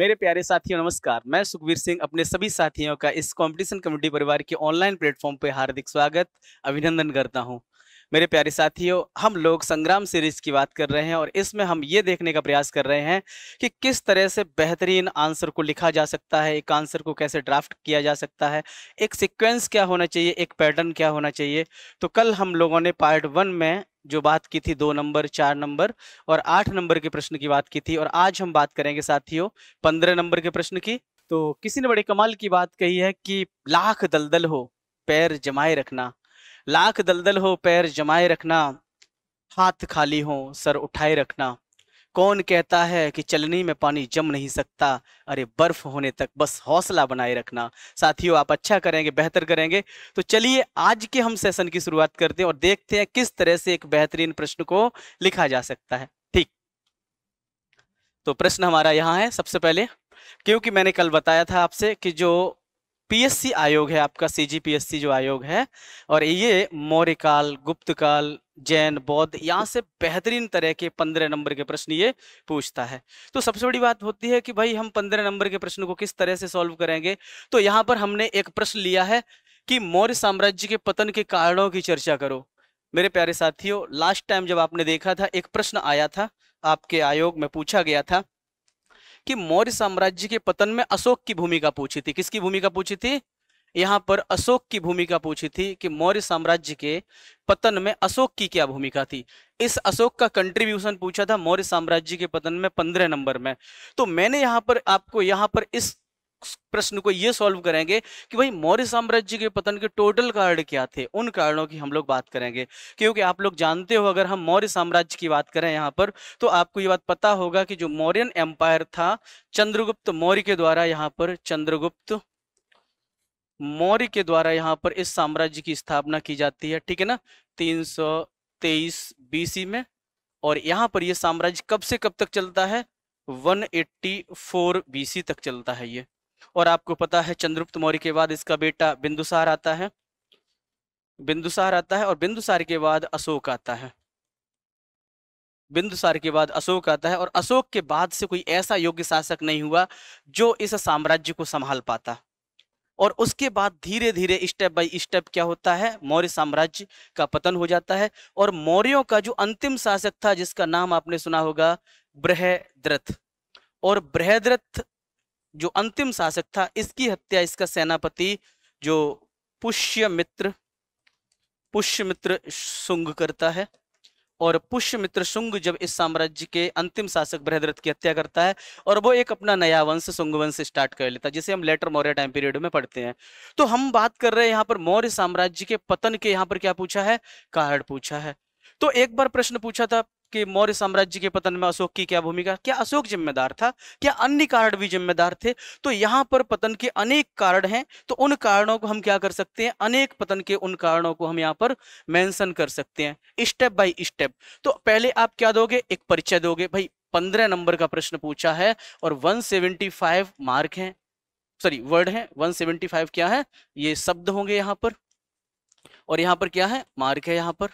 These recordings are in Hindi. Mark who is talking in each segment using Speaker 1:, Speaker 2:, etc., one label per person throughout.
Speaker 1: मेरे प्यारे साथियों नमस्कार मैं सुखवीर सिंह अपने सभी साथियों का इस कंपटीशन कमेटी परिवार के ऑनलाइन प्लेटफॉर्म पर हार्दिक स्वागत अभिनंदन करता हूं मेरे प्यारे साथियों हम लोग संग्राम सीरीज की बात कर रहे हैं और इसमें हम ये देखने का प्रयास कर रहे हैं कि किस तरह से बेहतरीन आंसर को लिखा जा सकता है एक आंसर को कैसे ड्राफ्ट किया जा सकता है एक सिक्वेंस क्या होना चाहिए एक पैटर्न क्या होना चाहिए तो कल हम लोगों ने पार्ट वन में जो बात की थी दो नंबर चार नंबर और आठ नंबर के प्रश्न की बात की थी और आज हम बात करेंगे साथियों पंद्रह नंबर के प्रश्न की तो किसी ने बड़े कमाल की बात कही है कि लाख दलदल हो पैर जमाए रखना लाख दलदल हो पैर जमाए रखना हाथ खाली हो सर उठाए रखना कौन कहता है कि चलनी में पानी जम नहीं सकता अरे बर्फ होने तक बस हौसला बनाए रखना साथियों आप अच्छा करेंगे बेहतर करेंगे तो चलिए आज के हम सेशन की शुरुआत करते हैं और देखते हैं किस तरह से एक बेहतरीन प्रश्न को लिखा जा सकता है ठीक तो प्रश्न हमारा यहाँ है सबसे पहले क्योंकि मैंने कल बताया था आपसे कि जो पीएससी आयोग है आपका सीजीपीएससी जो आयोग है और ये मौर्य काल गुप्त काल जैन बौद्ध यहाँ से बेहतरीन तरह के पंद्रह नंबर के प्रश्न ये पूछता है तो सबसे बड़ी बात होती है कि भाई हम पंद्रह नंबर के प्रश्न को किस तरह से सॉल्व करेंगे तो यहाँ पर हमने एक प्रश्न लिया है कि मौर्य साम्राज्य के पतन के कारणों की चर्चा करो मेरे प्यारे साथियों लास्ट टाइम जब आपने देखा था एक प्रश्न आया था आपके आयोग में पूछा गया था कि मौर्य साम्राज्य के पतन में अशोक की भूमिका पूछी थी किसकी भूमिका पूछी थी यहां पर अशोक की भूमिका पूछी थी कि मौर्य साम्राज्य के पतन में अशोक की क्या भूमिका थी इस अशोक का कंट्रीब्यूशन पूछा था मौर्य साम्राज्य के पतन में पंद्रह नंबर में तो मैंने यहां पर आपको यहां पर इस प्रश्न को ये सॉल्व करेंगे कि भाई मौर्य साम्राज्य के पतन के टोटल कारण क्या थे उन कारणों की हम लोग बात करेंगे क्योंकि आप लोग जानते हो अगर हम मौर्य साम्राज्य की बात करें यहाँ पर तो आपको ये बात पता होगा कि जो मौर्यन एम्पायर था चंद्रगुप्त मौर्य के द्वारा यहाँ पर चंद्रगुप्त मौर्य के द्वारा यहाँ पर इस साम्राज्य की स्थापना की जाती है ठीक है ना तीन सौ तेईस बीसी में और यहाँ पर यह साम्राज्य कब से कब तक चलता है 184 बीसी तक चलता है ये और आपको पता है चंद्रगुप्त मौर्य के बाद इसका बेटा बिंदुसार आता है बिंदुसार आता है और बिंदुसार के बाद अशोक आता है बिंदुसार के बाद अशोक आता है और अशोक के बाद से कोई ऐसा योग्य शासक नहीं हुआ जो इस साम्राज्य को संभाल पाता और उसके बाद धीरे धीरे स्टेप बाय स्टेप क्या होता है मौर्य साम्राज्य का पतन हो जाता है और मौर्यों का जो अंतिम शासक था जिसका नाम आपने सुना होगा बृहद्रथ और बृहद्रथ जो अंतिम शासक था इसकी हत्या इसका सेनापति जो पुष्यमित्र पुष्यमित्र शुंग करता है और पुष्यमित्र शुंग जब इस साम्राज्य के अंतिम शासक बृहद्रथ की हत्या करता है और वो एक अपना नया वंश शुंग वंश स्टार्ट कर लेता है जिसे हम लेटर मौर्य टाइम पीरियड में पढ़ते हैं तो हम बात कर रहे हैं यहाँ पर मौर्य साम्राज्य के पतन के यहाँ पर क्या पूछा है काहड़ पूछा है तो एक बार प्रश्न पूछा था कि मौर्य साम्राज्य के पतन में अशोक की क्या भूमिका क्या अशोक जिम्मेदार था क्या अन्य कारण भी जिम्मेदार थे तो यहाँ पर पतन के अनेक कारण हैं तो उन कारणों को हम क्या कर सकते हैं अनेक पतन के उन कारणों को हम यहाँ पर मेंशन कर सकते हैं स्टेप बाय स्टेप तो पहले आप क्या दोगे एक परिचय दोगे भाई पंद्रह नंबर का प्रश्न पूछा है और वन मार्क है सॉरी वर्ड है वन क्या है ये शब्द होंगे यहाँ पर और यहाँ पर क्या है मार्क है यहाँ पर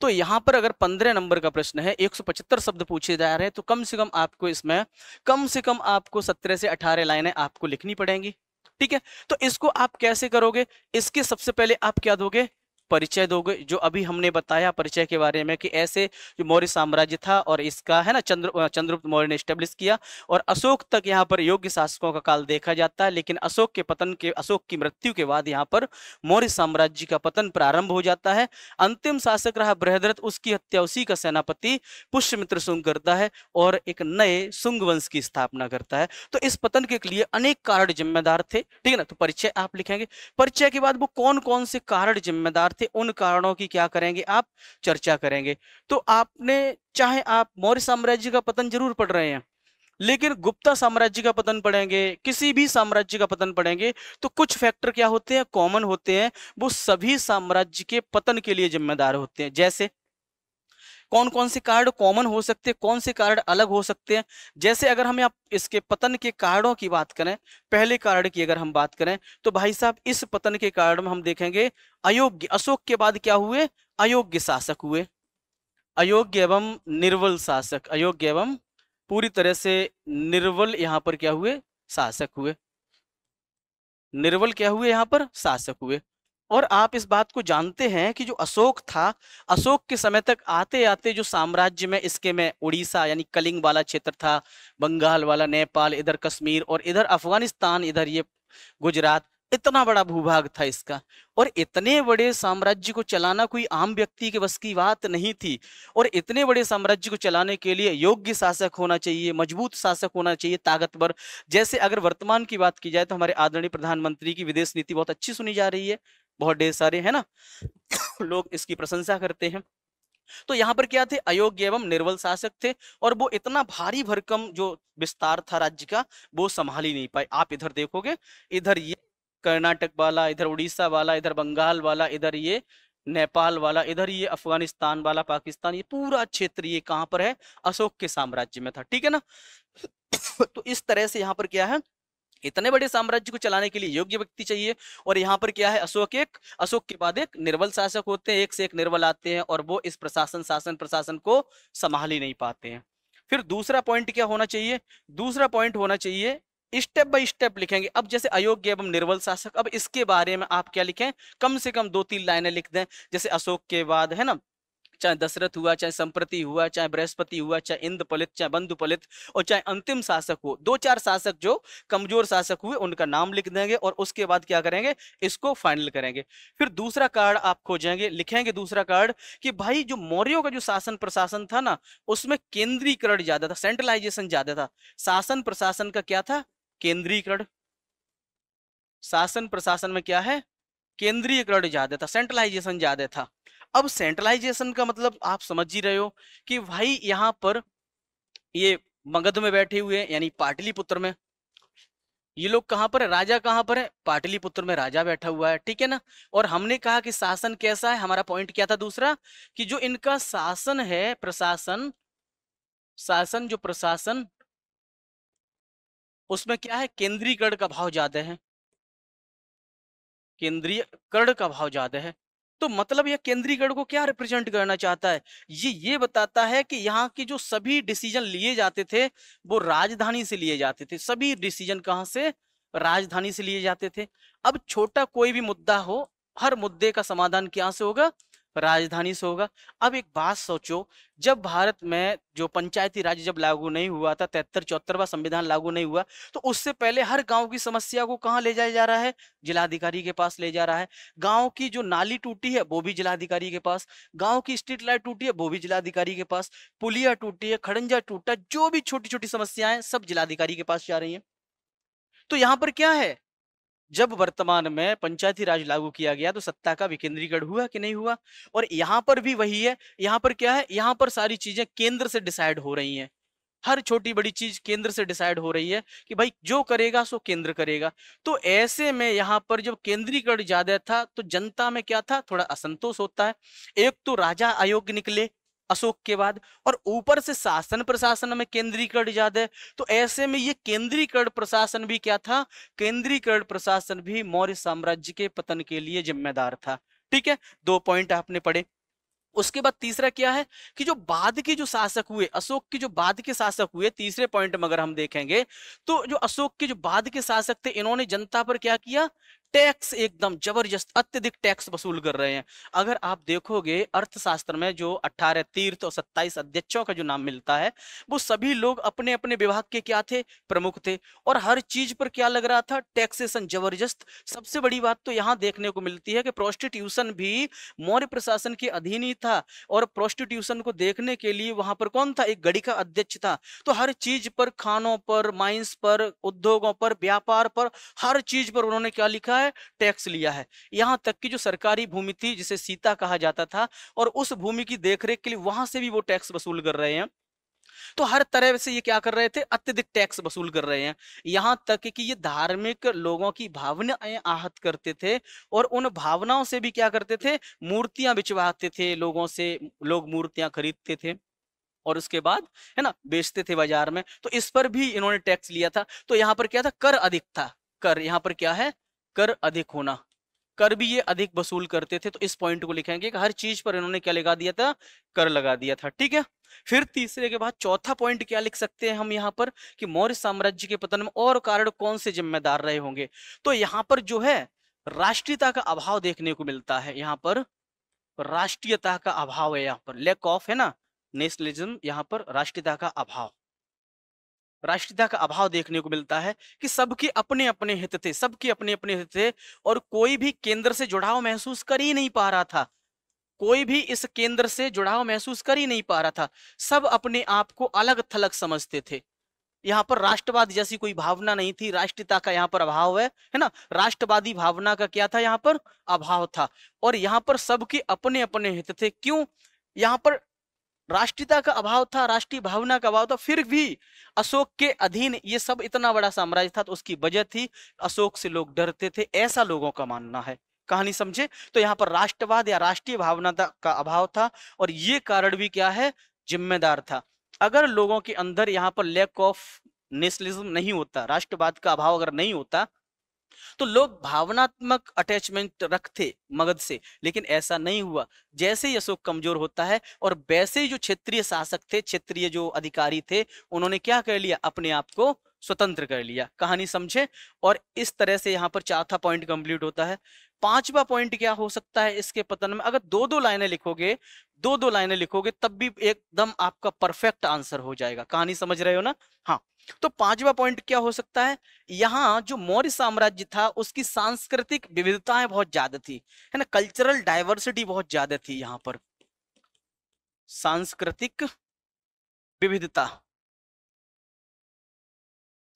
Speaker 1: तो यहाँ पर अगर पंद्रह नंबर का प्रश्न है पचहत्तर शब्द पूछे जा रहे हैं तो कम से कम आपको इसमें कम से कम आपको सत्रह से अठारह लाइनें आपको लिखनी पड़ेंगी ठीक है तो इसको आप कैसे करोगे इसके सबसे पहले आप क्या दोगे परिचय दोगे जो अभी हमने बताया परिचय के बारे में कि ऐसे जो मौर्य साम्राज्य था और इसका है ना चंद्र चंद्रगुप्त मौर्य ने स्टेब्लिश किया और अशोक तक यहाँ पर योग्य शासकों का काल देखा जाता है लेकिन अशोक के पतन के अशोक की मृत्यु के बाद यहाँ पर मौर्य साम्राज्य का पतन प्रारंभ हो जाता है अंतिम शासक रहा बृहद्रथ उसकी हत्या उसी का सेनापति पुष्यमित्र सुंग करता है और एक नए सुंग वंश की स्थापना करता है तो इस पतन के लिए अनेक कारण जिम्मेदार थे ठीक है ना तो परिचय आप लिखेंगे परिचय के बाद वो कौन कौन से कारण जिम्मेदार थे उन कारणों की क्या करेंगे आप चर्चा करेंगे तो आपने चाहे आप मौर्य साम्राज्य का पतन जरूर पढ़ रहे हैं लेकिन गुप्ता साम्राज्य का पतन पढ़ेंगे किसी भी साम्राज्य का पतन पढ़ेंगे तो कुछ फैक्टर क्या होते हैं कॉमन होते हैं वो सभी साम्राज्य के पतन के लिए जिम्मेदार होते हैं जैसे कौन कौन से कार्ड कॉमन हो सकते हैं कौन से कार्ड अलग हो सकते हैं जैसे अगर हम आप इसके पतन के कार्डों की बात करें पहले कार्ड की अगर हम बात करें तो भाई साहब इस पतन के कार्ड में हम देखेंगे अयोग्य अशोक के बाद क्या हुए अयोग्य शासक हुए अयोग्य एवं निर्वल शासक अयोग्य एवं पूरी तरह से निर्वल यहाँ पर क्या हुए शासक हुए निर्वल क्या हुए यहाँ पर शासक हुए और आप इस बात को जानते हैं कि जो अशोक था अशोक के समय तक आते आते जो साम्राज्य में इसके में उड़ीसा यानी कलिंग वाला क्षेत्र था बंगाल वाला नेपाल इधर कश्मीर और इधर अफगानिस्तान इधर ये गुजरात इतना बड़ा भूभाग था इसका और इतने बड़े साम्राज्य को चलाना कोई आम व्यक्ति के बस की बात नहीं थी और इतने बड़े साम्राज्य को चलाने के लिए योग्य शासक होना चाहिए मजबूत शासक होना चाहिए ताकतवर जैसे अगर वर्तमान की बात की जाए तो हमारे आदरणीय प्रधानमंत्री की विदेश नीति बहुत अच्छी सुनी जा रही है बहुत ढेर सारे है ना लोग इसकी प्रशंसा करते हैं तो यहाँ पर क्या थे अयोग्य एवं निर्बल शासक थे और वो इतना भारी भरकम जो विस्तार था राज्य का वो संभाल ही नहीं पाए आप इधर देखोगे इधर ये कर्नाटक वाला इधर उड़ीसा वाला इधर बंगाल वाला इधर ये नेपाल वाला इधर ये अफगानिस्तान वाला पाकिस्तान ये पूरा क्षेत्र ये कहाँ पर है अशोक के साम्राज्य में था ठीक है ना तो इस तरह से यहाँ पर क्या है इतने बड़े साम्राज्य को चलाने के लिए योग्य व्यक्ति चाहिए और यहाँ पर क्या है अशोक एक अशोक के बाद एक निर्बल शासक होते हैं एक से एक निर्बल आते हैं और वो इस प्रशासन शासन प्रशासन को संभाल ही नहीं पाते हैं फिर दूसरा पॉइंट क्या होना चाहिए दूसरा पॉइंट होना चाहिए स्टेप बाय स्टेप लिखेंगे अब जैसे अयोग्य एवं निर्बल शासक अब इसके बारे में आप क्या लिखें कम से कम दो तीन लाइनें लिख दें जैसे अशोक के बाद है ना चाहे दशरथ हुआ चाहे संप्रति हुआ चाहे बृहस्पति हुआ चाहे इंद्र पलित चाहे बंधु पलित और चाहे अंतिम शासक हो दो चार शासक जो कमजोर शासक हुए उनका नाम लिख देंगे और उसके बाद क्या करेंगे इसको फाइनल करेंगे फिर दूसरा कार्ड आप खोजेंगे लिखेंगे दूसरा कार्ड कि भाई जो मौर्यों का जो शासन प्रशासन था ना उसमें केंद्रीकरण ज्यादा था सेंट्रलाइजेशन ज्यादा था शासन प्रशासन का क्या था केंद्रीकरण शासन प्रशासन में क्या है केंद्रीयकरण ज्यादा था सेंट्रलाइजेशन ज्यादा था अब सेंट्रलाइजेशन का मतलब आप समझ ही रहे हो कि भाई यहाँ पर ये मगध में बैठे हुए हैं यानी पाटलिपुत्र में ये लोग कहाँ पर है राजा कहां पर है पाटलिपुत्र में राजा बैठा हुआ है ठीक है ना और हमने कहा कि शासन कैसा है हमारा पॉइंट क्या था दूसरा कि जो इनका शासन है प्रशासन शासन जो प्रशासन उसमें क्या है केंद्रीकरण का भाव ज्यादा है केंद्रीय कर्ण का भाव ज्यादा है तो मतलब यह केंद्रीयगढ़ को क्या रिप्रेजेंट करना चाहता है ये ये बताता है कि यहाँ की जो सभी डिसीजन लिए जाते थे वो राजधानी से लिए जाते थे सभी डिसीजन कहाँ से राजधानी से लिए जाते थे अब छोटा कोई भी मुद्दा हो हर मुद्दे का समाधान क्या से होगा राजधानी से होगा अब एक बात सोचो जब भारत में जो पंचायती राज जब लागू नहीं हुआ था तिहत्तर चौहत्तरवा संविधान लागू नहीं हुआ तो उससे पहले हर गांव की समस्या को कहाँ ले जाया जा रहा है जिलाधिकारी के पास ले जा रहा है गांव की जो नाली टूटी है वो भी जिलाधिकारी के पास गांव की स्ट्रीट लाइट टूटी है वो भी जिलाधिकारी के पास पुलिया टूटी है खड़ंजा टूटा जो भी छोटी छोटी समस्याएं सब जिलाधिकारी के पास जा रही है तो यहाँ पर क्या है जब वर्तमान में पंचायती राज लागू किया गया तो सत्ता का विकेंद्रीकरण हुआ कि नहीं हुआ और यहाँ पर भी वही है यहाँ पर क्या है यहाँ पर सारी चीजें केंद्र से डिसाइड हो रही हैं हर छोटी बड़ी चीज केंद्र से डिसाइड हो रही है कि भाई जो करेगा सो केंद्र करेगा तो ऐसे में यहाँ पर जब केंद्रीकरण ज्यादा था तो जनता में क्या था थोड़ा असंतोष होता है एक तो राजा आयोग निकले अशोक के बाद और ऊपर से शासन प्रशासन में केंद्रीकरण ज्यादा है तो ऐसे में ये केंद्रीकरण प्रशासन भी क्या था केंद्रीकरण प्रशासन भी मौर्य साम्राज्य के पतन के लिए जिम्मेदार था ठीक है दो पॉइंट आपने पढ़े उसके बाद तीसरा क्या है कि जो बाद के जो शासक हुए अशोक के जो बाद के शासक हुए तीसरे पॉइंट में अगर हम देखेंगे तो जो अशोक के जो बाद के शासक थे इन्होंने जनता पर क्या किया टैक्स एकदम जबरदस्त अत्यधिक टैक्स वसूल कर रहे हैं अगर आप देखोगे अर्थशास्त्र में जो 18 तीर्थ और 27 अध्यक्षों का जो नाम मिलता है वो सभी लोग अपने अपने विभाग के क्या थे प्रमुख थे और हर चीज पर क्या लग रहा था टैक्सेशन जबरदस्त सबसे बड़ी बात तो यहाँ देखने को मिलती है कि प्रोस्टिट्यूशन भी मौर्य प्रशासन के अधीन ही था और प्रोस्टिट्यूशन को देखने के लिए वहां पर कौन था एक गढ़ी का अध्यक्ष था तो हर चीज पर खानों पर माइन्स पर उद्योगों पर व्यापार पर हर चीज पर उन्होंने क्या लिखा रहा है टैक्स लिया है यहाँ तक कि जो सरकारी भूमि थी जिसे सीता कहा जाता था और उस भूमि की देखरेख के लिए वहां से भी वो टैक्स वसूल कर रहे हैं तो हर तरह से ये क्या कर रहे थे अत्यधिक टैक्स वसूल कर रहे हैं यहां तक कि ये धार्मिक लोगों की भावनाएं आहत करते थे और उन भावनाओं से भी क्या करते थे मूर्तियां बिचवाते थे लोगों से लोग मूर्तियां खरीदते थे और उसके बाद है ना बेचते थे बाजार में तो इस पर भी इन्होंने टैक्स लिया था तो यहां पर क्या था कर अधिक था कर यहां पर क्या है कर अधिक होना कर भी ये अधिक वसूल करते थे तो इस पॉइंट को लिखेंगे कि हर चीज पर इन्होंने क्या लगा दिया था कर लगा दिया था ठीक है फिर तीसरे के बाद चौथा पॉइंट क्या लिख सकते हैं हम यहाँ पर कि मौर्य साम्राज्य के पतन में और कारण कौन से जिम्मेदार रहे होंगे तो यहाँ पर जो है राष्ट्रीयता का अभाव देखने को मिलता है यहाँ पर राष्ट्रीयता का अभाव है यहाँ पर लेक ऑफ है ना नेशनलिज्म यहाँ पर राष्ट्रीयता का अभाव राष्ट्रीयता का अभाव देखने को मिलता है कि सबके अपने अपने हित थे सबके अपने अपने हित थे और कोई भी केंद्र से जुड़ाव महसूस कर ही नहीं पा रहा था कोई भी इस केंद्र से जुड़ाव महसूस कर ही नहीं पा रहा था सब अपने आप को अलग थलग समझते थे यहाँ पर राष्ट्रवाद जैसी कोई भावना नहीं थी राष्ट्रीयता का यहाँ पर अभाव है है ना राष्ट्रवादी भावना का क्या था यहाँ पर अभाव था और यहाँ पर सबके अपने अपने हित थे क्यों यहाँ पर राष्ट्रीयता का अभाव था राष्ट्रीय भावना का अभाव था फिर भी अशोक के अधीन ये सब इतना बड़ा साम्राज्य था तो उसकी वजह थी अशोक से लोग डरते थे ऐसा लोगों का मानना है कहानी समझे तो यहाँ पर राष्ट्रवाद या राष्ट्रीय भावना का अभाव था और ये कारण भी क्या है जिम्मेदार था अगर लोगों के अंदर यहाँ पर लैक ऑफ नेशनलिज्म नहीं होता राष्ट्रवाद का अभाव अगर नहीं होता तो लोग भावनात्मक अटैचमेंट रखते मगध से लेकिन ऐसा नहीं हुआ जैसे ही अशोक कमजोर होता है और वैसे ही जो क्षेत्रीय शासक थे क्षेत्रीय जो अधिकारी थे उन्होंने क्या कर लिया अपने आप को स्वतंत्र कर लिया कहानी समझे और इस तरह से यहाँ पर चौथा पॉइंट कंप्लीट होता है पांचवा पॉइंट क्या हो सकता है इसके पतन में अगर दो दो लाइनें लिखोगे दो दो लाइनें लिखोगे तब भी एकदम आपका परफेक्ट आंसर हो जाएगा कहानी समझ रहे हो ना हाँ तो पांचवा पॉइंट क्या हो सकता है यहाँ जो मौर्य साम्राज्य था उसकी सांस्कृतिक विविधताएं बहुत ज्यादा थी है ना कल्चरल डाइवर्सिटी बहुत ज्यादा थी यहाँ पर सांस्कृतिक विविधता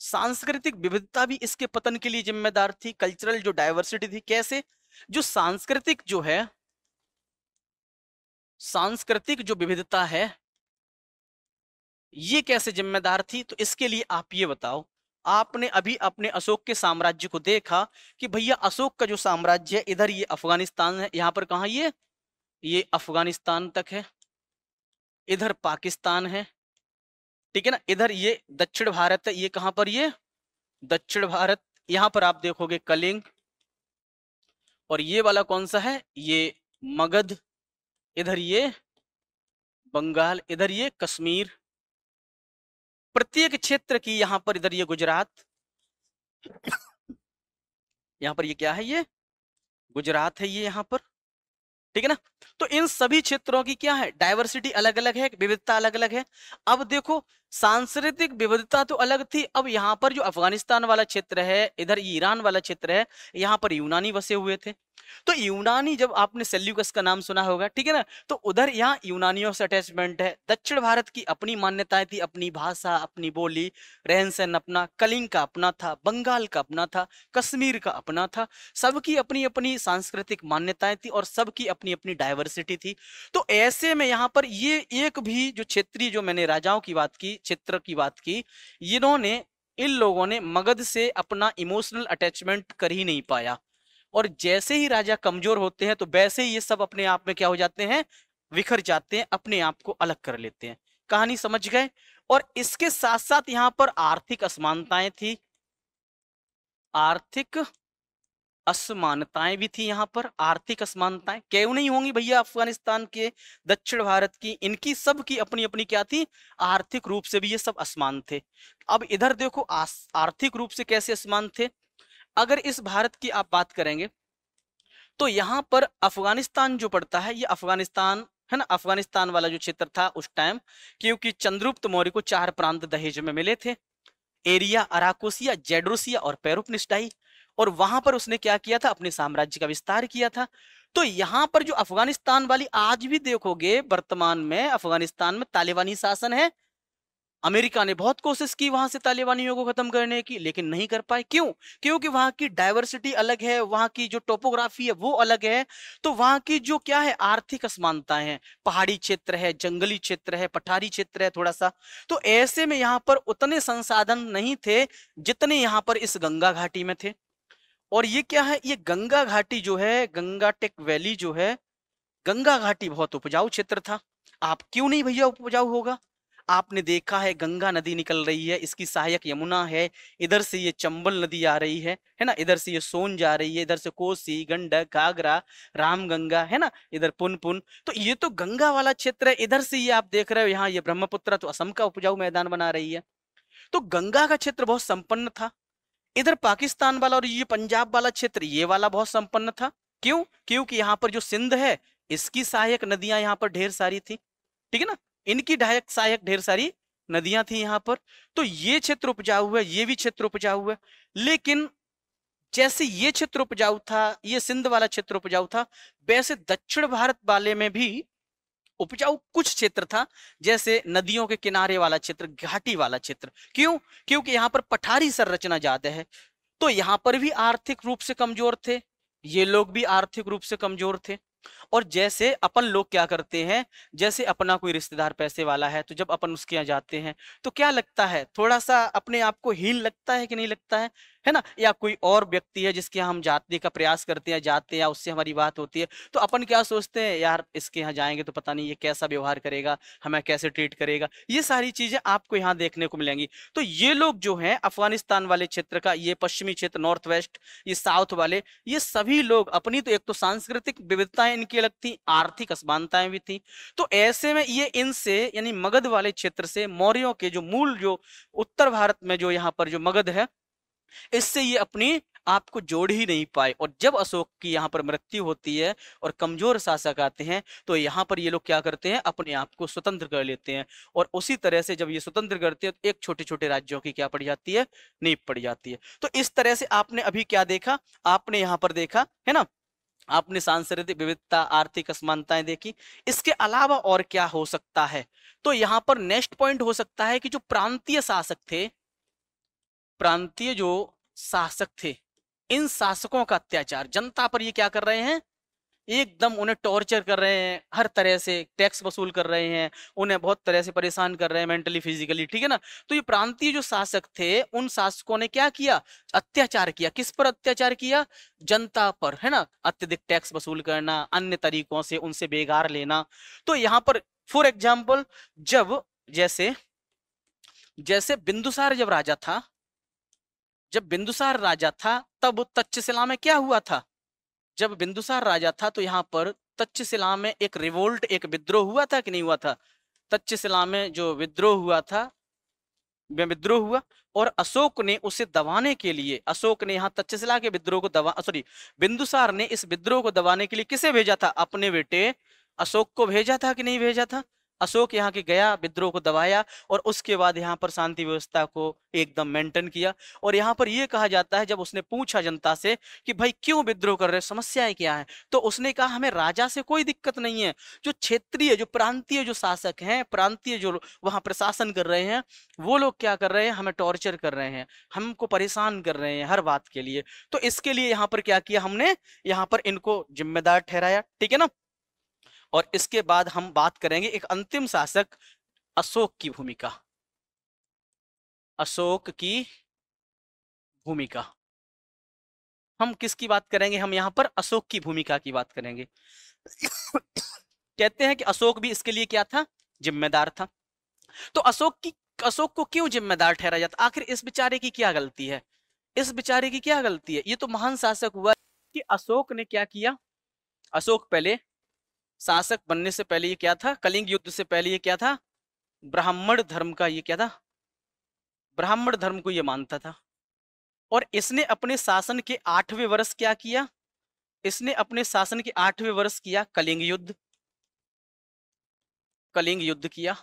Speaker 1: सांस्कृतिक विविधता भी इसके पतन के लिए जिम्मेदार थी कल्चरल जो डाइवर्सिटी थी कैसे जो सांस्कृतिक जो है सांस्कृतिक जो विविधता है ये कैसे जिम्मेदार थी तो इसके लिए आप ये बताओ आपने अभी अपने अशोक के साम्राज्य को देखा कि भैया अशोक का जो साम्राज्य है इधर ये अफगानिस्तान है यहां पर कहा ये ये अफगानिस्तान तक है इधर पाकिस्तान है ठीक है ना इधर ये दक्षिण भारत है ये कहां पर ये दक्षिण भारत यहां पर आप देखोगे कलिंग और ये वाला कौन सा है ये मगध इधर ये बंगाल इधर ये कश्मीर प्रत्येक क्षेत्र की यहां पर इधर ये गुजरात यहां पर ये क्या है ये गुजरात है ये यहां पर ठीक है ना तो इन सभी क्षेत्रों की क्या है डायवर्सिटी अलग अलग है विविधता अलग अलग है अब देखो सांस्कृतिक विविधता तो अलग थी अब यहाँ पर जो अफगानिस्तान वाला क्षेत्र है इधर ईरान वाला क्षेत्र है यहाँ पर यूनानी बसे हुए थे तो यूनानी जब आपने सेल्यूकस का नाम सुना होगा ठीक है ना तो उधर यहाँ यूनानियों से अटैचमेंट है दक्षिण भारत की अपनी मान्यताएं थी अपनी भाषा अपनी बोली रहन सहन अपना कलिंग का अपना था बंगाल का अपना था कश्मीर का अपना था सबकी अपनी अपनी सांस्कृतिक मान्यताएं थी और सबकी अपनी अपनी डाइवर्सिटी थी तो ऐसे में यहाँ पर ये एक भी जो क्षेत्रीय जो मैंने राजाओं की बात की क्षेत्र की बात की इन्होंने इन लोगों ने मगध से अपना इमोशनल अटैचमेंट कर ही नहीं पाया और जैसे ही राजा कमजोर होते हैं तो वैसे ही ये सब अपने आप में क्या हो जाते हैं विखर जाते हैं अपने आप को अलग कर लेते हैं कहानी समझ गए और इसके साथ साथ यहां पर आर्थिक असमानताएं थी आर्थिक असमानताएं भी थी यहाँ पर आर्थिक असमानताएं क्यों नहीं होंगी भैया अफगानिस्तान के दक्षिण भारत की इनकी सब की अपनी अपनी क्या थी आर्थिक रूप से भी ये सब असमान थे अब इधर देखो आर्थिक रूप से कैसे असमान थे अगर इस भारत की आप बात करेंगे तो यहाँ पर अफगानिस्तान जो पड़ता है ये अफगानिस्तान है ना अफगानिस्तान वाला जो क्षेत्र था उस टाइम क्योंकि चंद्रगुप्त मौर्य को चार प्रांत दहेज में मिले थे एरिया अराकोसिया जेड्रोसिया और पेरोपनिस्टाई और वहां पर उसने क्या किया था अपने साम्राज्य का विस्तार किया था तो यहाँ पर जो अफगानिस्तान वाली आज भी देखोगे वर्तमान में अफगानिस्तान में तालिबानी शासन है अमेरिका ने बहुत कोशिश की वहां से तालिबानियों को खत्म करने की लेकिन नहीं कर पाए क्यों क्योंकि वहां की डायवर्सिटी अलग है वहां की जो टोपोग्राफी है वो अलग है तो वहां की जो क्या है आर्थिक असमानताएं हैं पहाड़ी क्षेत्र है जंगली क्षेत्र है पठारी क्षेत्र है थोड़ा सा तो ऐसे में यहाँ पर उतने संसाधन नहीं थे जितने यहाँ पर इस गंगा घाटी में थे और ये क्या है ये गंगा घाटी जो है गंगा टेक वैली जो है गंगा घाटी बहुत उपजाऊ क्षेत्र था आप क्यों नहीं भैया उपजाऊ होगा आपने देखा है गंगा नदी निकल रही है इसकी सहायक यमुना है इधर से ये चंबल नदी आ रही है है ना इधर से ये सोन जा रही है इधर से कोसी गंडक घाघरा रामगंगा है ना इधर पुन पुन तो ये तो गंगा वाला क्षेत्र है इधर से ये आप देख रहे हो यहाँ ये ब्रह्मपुत्र तो असम का उपजाऊ मैदान बना रही है तो गंगा का क्षेत्र बहुत संपन्न था इधर पाकिस्तान वाला और ये पंजाब वाला क्षेत्र ये वाला बहुत संपन्न था क्यों क्योंकि यहाँ पर जो सिंध है इसकी सहायक नदियां यहाँ पर ढेर सारी थी ठीक है ना इनकी ढायक सहायक ढेर सारी नदियां थी यहाँ पर तो ये क्षेत्र उपजाऊ हुआ ये भी क्षेत्र उपजाऊ हुआ लेकिन जैसे ये क्षेत्र उपजाऊ था ये सिंध वाला क्षेत्र उपजाऊ था वैसे दक्षिण भारत वाले में भी उपजाऊ कुछ क्षेत्र था जैसे नदियों के किनारे वाला क्षेत्र घाटी वाला क्षेत्र क्यों क्योंकि यहाँ पर पठारी संरचना ज्यादा है तो यहाँ पर भी आर्थिक रूप से कमजोर थे ये लोग भी आर्थिक रूप से कमजोर थे और जैसे अपन लोग क्या करते हैं जैसे अपना कोई रिश्तेदार पैसे वाला है तो जब अपन उसके यहाँ जाते हैं तो क्या लगता है थोड़ा सा अपने आप को हीन लगता है कि नहीं लगता है है ना या कोई और व्यक्ति है जिसके यहाँ हम जाने का प्रयास करते हैं जाते हैं या उससे हमारी बात होती है तो अपन क्या सोचते हैं यार इसके यहाँ जाएंगे तो पता नहीं ये कैसा व्यवहार करेगा हमें कैसे ट्रीट करेगा ये सारी चीजें आपको यहाँ देखने को मिलेंगी तो ये लोग जो है अफगानिस्तान वाले क्षेत्र का ये पश्चिमी क्षेत्र नॉर्थ वेस्ट ये साउथ वाले ये सभी लोग अपनी तो एक तो सांस्कृतिक विविधताएं इनकी अलग थी आर्थिक असमानताएं भी थी तो ऐसे में ये इनसे यानी मगध वाले क्षेत्र से मौर्यों के जो मूल जो उत्तर भारत में जो यहाँ पर जो मगध है इससे ये अपनी आप को जोड़ ही नहीं पाए और जब अशोक की यहाँ पर मृत्यु होती है और कमजोर शासक आते हैं तो यहाँ पर ये लोग क्या करते हैं अपने आप को स्वतंत्र कर लेते हैं और उसी तरह से जब ये स्वतंत्र करते हैं तो एक छोटे छोटे राज्यों की क्या पड़ जाती है नींव पड़ जाती है तो इस तरह से आपने अभी क्या देखा आपने यहाँ पर देखा है ना आपने सांस्कृतिक विविधता आर्थिक असमानताएं देखी इसके अलावा और क्या हो सकता है तो यहाँ पर नेक्स्ट पॉइंट हो सकता है कि जो प्रांतीय शासक थे प्रांतीय जो शासक थे इन शासकों का अत्याचार जनता पर ये क्या कर रहे हैं एकदम उन्हें टॉर्चर कर रहे हैं हर तरह से टैक्स वसूल कर रहे हैं उन्हें बहुत तरह से परेशान कर रहे हैं मेंटली फिजिकली ठीक है ना तो ये प्रांतीय जो शासक थे उन शासकों ने क्या किया अत्याचार किया किस पर अत्याचार किया जनता पर है ना अत्यधिक टैक्स वसूल करना अन्य तरीकों से उनसे बेगार लेना तो यहाँ पर फॉर एग्जाम्पल जब जैसे जैसे बिंदुसार जब राजा था जब बिंदुसार राजा था तब तक्षशिला में क्या हुआ था जब बिंदुसार राजा था तो यहाँ पर तक्षशिला में एक रिवोल्ट एक विद्रोह हुआ था कि नहीं हुआ था तक्षशिला में जो विद्रोह हुआ था विद्रोह हुआ और अशोक ने उसे दबाने के लिए अशोक ने यहाँ तक्षशिला के विद्रोह को दबा सॉरी बिंदुसार ने इस विद्रोह को दबाने के लिए किसे भेजा था अपने बेटे अशोक को भेजा था कि नहीं भेजा था अशोक यहाँ के गया विद्रोह को दबाया और उसके बाद यहाँ पर शांति व्यवस्था को एकदम मेंटेन किया और यहाँ पर यह कहा जाता है जब उसने पूछा जनता से कि भाई क्यों विद्रोह कर रहे समस्याएं क्या है तो उसने कहा हमें राजा से कोई दिक्कत नहीं है जो क्षेत्रीय जो प्रांतीय जो शासक हैं प्रांतीय जो वहाँ प्रशासन कर रहे हैं वो लोग क्या कर रहे हैं हमें टॉर्चर कर रहे हैं हमको परेशान कर रहे हैं हर बात के लिए तो इसके लिए यहाँ पर क्या किया हमने यहाँ पर इनको जिम्मेदार ठहराया ठीक है ना और इसके बाद हम बात करेंगे एक अंतिम शासक अशोक की भूमिका अशोक की भूमिका हम किसकी बात करेंगे हम यहां पर अशोक की भूमिका की बात करेंगे कहते हैं कि अशोक भी इसके लिए क्या था जिम्मेदार था तो अशोक की अशोक को क्यों जिम्मेदार ठहरा जाता आखिर इस बेचारे की क्या गलती है इस बेचारे की क्या गलती है ये तो महान शासक हुआ कि अशोक ने क्या किया अशोक पहले शासक बनने से पहले ये क्या था कलिंग युद्ध से पहले ये क्या था ब्राह्मण धर्म का ये क्या था ब्राह्मण धर्म को ये मानता था और इसने अपने शासन के आठवें वर्ष क्या किया इसने अपने शासन के आठवें वर्ष किया कलिंग युद्ध कलिंग युद्ध किया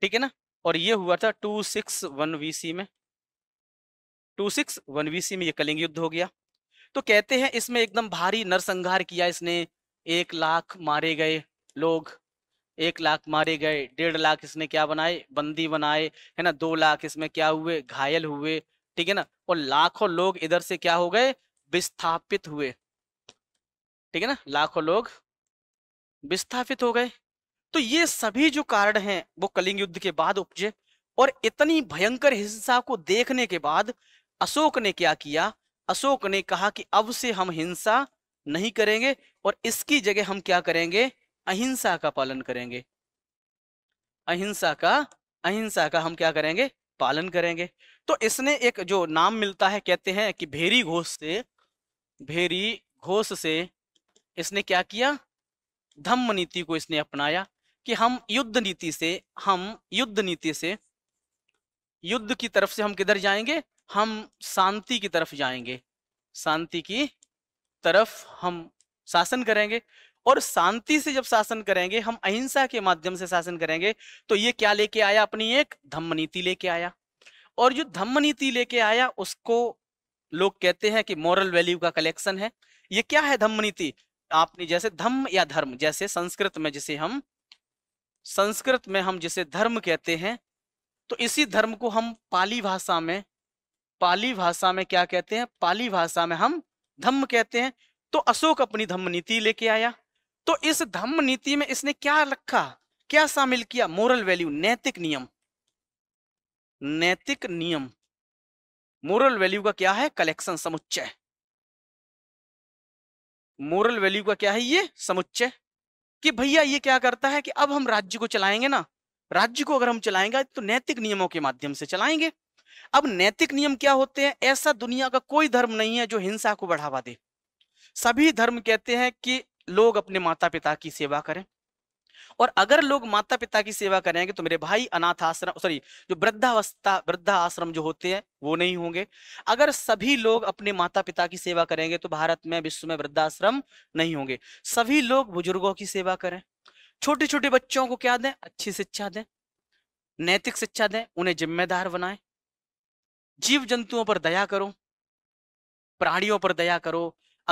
Speaker 1: ठीक है ना और ये हुआ था टू सिक्स वन बीसी में टू सिक्स वन बीसी में ये कलिंग युद्ध हो गया तो कहते हैं इसमें एकदम भारी नरसंहार किया इसने एक लाख मारे गए लोग एक लाख मारे गए डेढ़ लाख इसने क्या बनाए बंदी बनाए है ना दो लाख इसमें क्या हुए घायल हुए ठीक है ना और लाखों लोग इधर से क्या हो गए विस्थापित हुए ठीक है ना लाखों लोग विस्थापित हो गए तो ये सभी जो कारण हैं वो कलिंग युद्ध के बाद उपजे और इतनी भयंकर हिंसा को देखने के बाद अशोक ने क्या किया अशोक ने कहा कि अब से हम हिंसा नहीं करेंगे और इसकी जगह हम क्या करेंगे अहिंसा का पालन करेंगे अहिंसा का अहिंसा का हम क्या करेंगे पालन करेंगे तो इसने एक जो नाम मिलता है कहते हैं कि भेरी घोष से भेरी घोष से इसने क्या किया धम्म नीति को इसने अपनाया कि हम युद्ध नीति से हम युद्ध नीति से युद्ध की तरफ से हम किधर जाएंगे हम शांति की तरफ जाएंगे शांति की तरफ हम शासन करेंगे और शांति से जब शासन करेंगे हम अहिंसा के माध्यम से शासन करेंगे तो ये क्या लेके आया अपनी एक धम्म नीति लेके आया और जो धम्म नीति लेके आया उसको लोग कहते हैं कि मॉरल वैल्यू का कलेक्शन है ये क्या है धम्म नीति आपने जैसे धम्म या धर्म जैसे संस्कृत में जिसे हम संस्कृत में हम जिसे धर्म कहते हैं तो इसी धर्म को हम पाली भाषा में पाली भाषा में क्या कहते हैं पाली भाषा में हम धम्म कहते हैं तो अशोक अपनी धम्म नीति लेके आया तो इस धम्म नीति में इसने क्या रखा क्या शामिल किया मोरल वैल्यू नैतिक नियम नैतिक नियम मोरल वैल्यू का क्या है कलेक्शन समुच्चय मोरल वैल्यू का क्या है ये समुच्चय कि भैया ये क्या करता है कि अब हम राज्य को चलाएंगे ना राज्य को अगर हम चलाएंगे तो नैतिक नियमों के माध्यम से चलाएंगे अब नैतिक नियम क्या होते हैं ऐसा दुनिया का कोई धर्म नहीं है जो हिंसा को बढ़ावा दे सभी धर्म कहते हैं कि लोग अपने माता पिता की सेवा करें और अगर लोग माता पिता की सेवा करेंगे तो मेरे भाई अनाथ आश्रम सॉरी जो वृद्धावस्था वृद्धा आश्रम जो होते हैं वो नहीं होंगे अगर सभी लोग अपने माता पिता की सेवा करेंगे तो भारत में विश्व में वृद्धाश्रम नहीं होंगे सभी लोग बुजुर्गों की सेवा करें छोटे छोटे बच्चों को क्या दें अच्छी शिक्षा दें नैतिक शिक्षा दें उन्हें जिम्मेदार बनाएं जीव जंतुओं पर दया करो प्राणियों पर दया करो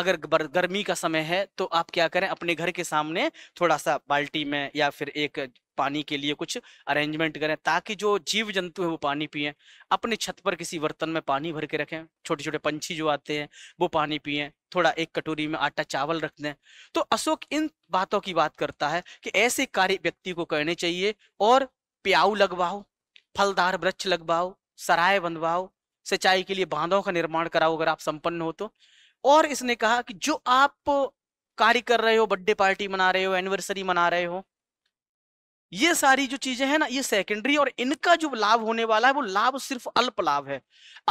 Speaker 1: अगर गर्मी का समय है तो आप क्या करें अपने घर के सामने थोड़ा सा बाल्टी में या फिर एक पानी के लिए कुछ अरेंजमेंट करें ताकि जो जीव जंतु है वो पानी पिए अपने छत पर किसी बर्तन में पानी भर के रखें छोटे छोटे पंछी जो आते हैं वो पानी पिए थोड़ा एक कटोरी में आटा चावल रख दें तो अशोक इन बातों की बात करता है कि ऐसे कार्य व्यक्ति को करने चाहिए और प्याऊ लगवाओ फलदार वृक्ष लगवाओ सराय बनवाओ सिंचाई के लिए बांधों का निर्माण कराओ अगर आप संपन्न हो तो और इसने कहा कि जो आप कार्य कर रहे हो बर्थडे पार्टी मना रहे हो एनिवर्सरी मना रहे हो ये सारी जो चीजें हैं ना ये सेकेंडरी और इनका जो लाभ होने वाला है वो लाभ सिर्फ अल्प लाभ है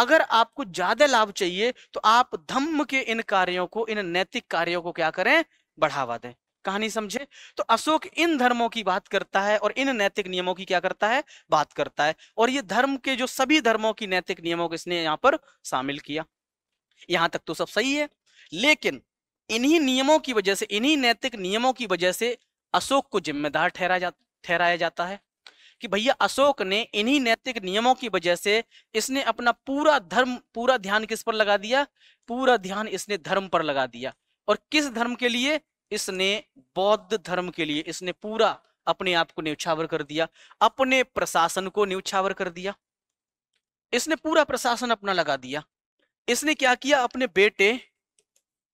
Speaker 1: अगर आपको ज्यादा लाभ चाहिए तो आप धम्म के इन कार्यों को इन नैतिक कार्यों को क्या करें बढ़ावा दें कहानी समझे तो अशोक इन धर्मों की बात करता है और इन नैतिक नियमों की क्या करता है बात करता है और ये धर्म के जो सभी धर्मों की नैतिक नियमों को इसने यहां पर शामिल किया यहां तक तो सब सही है लेकिन इन्हीं नियमों की वजह से इन्हीं नैतिक नियमों की वजह से अशोक को जिम्मेदार ठहरा जा ठहराया जाता है कि भैया अशोक ने इन्हीं नैतिक नियमों की वजह से इसने अपना पूरा धर्म पूरा ध्यान किस पर लगा दिया पूरा ध्यान इसने धर्म पर लगा दिया और किस धर्म के लिए इसने बौद्ध धर्म के लिए इसने पूरा अपने आप को न्यौछावर कर दिया अपने प्रशासन को न्यौछावर कर दिया इसने पूरा प्रशासन अपना लगा दिया इसने क्या किया अपने बेटे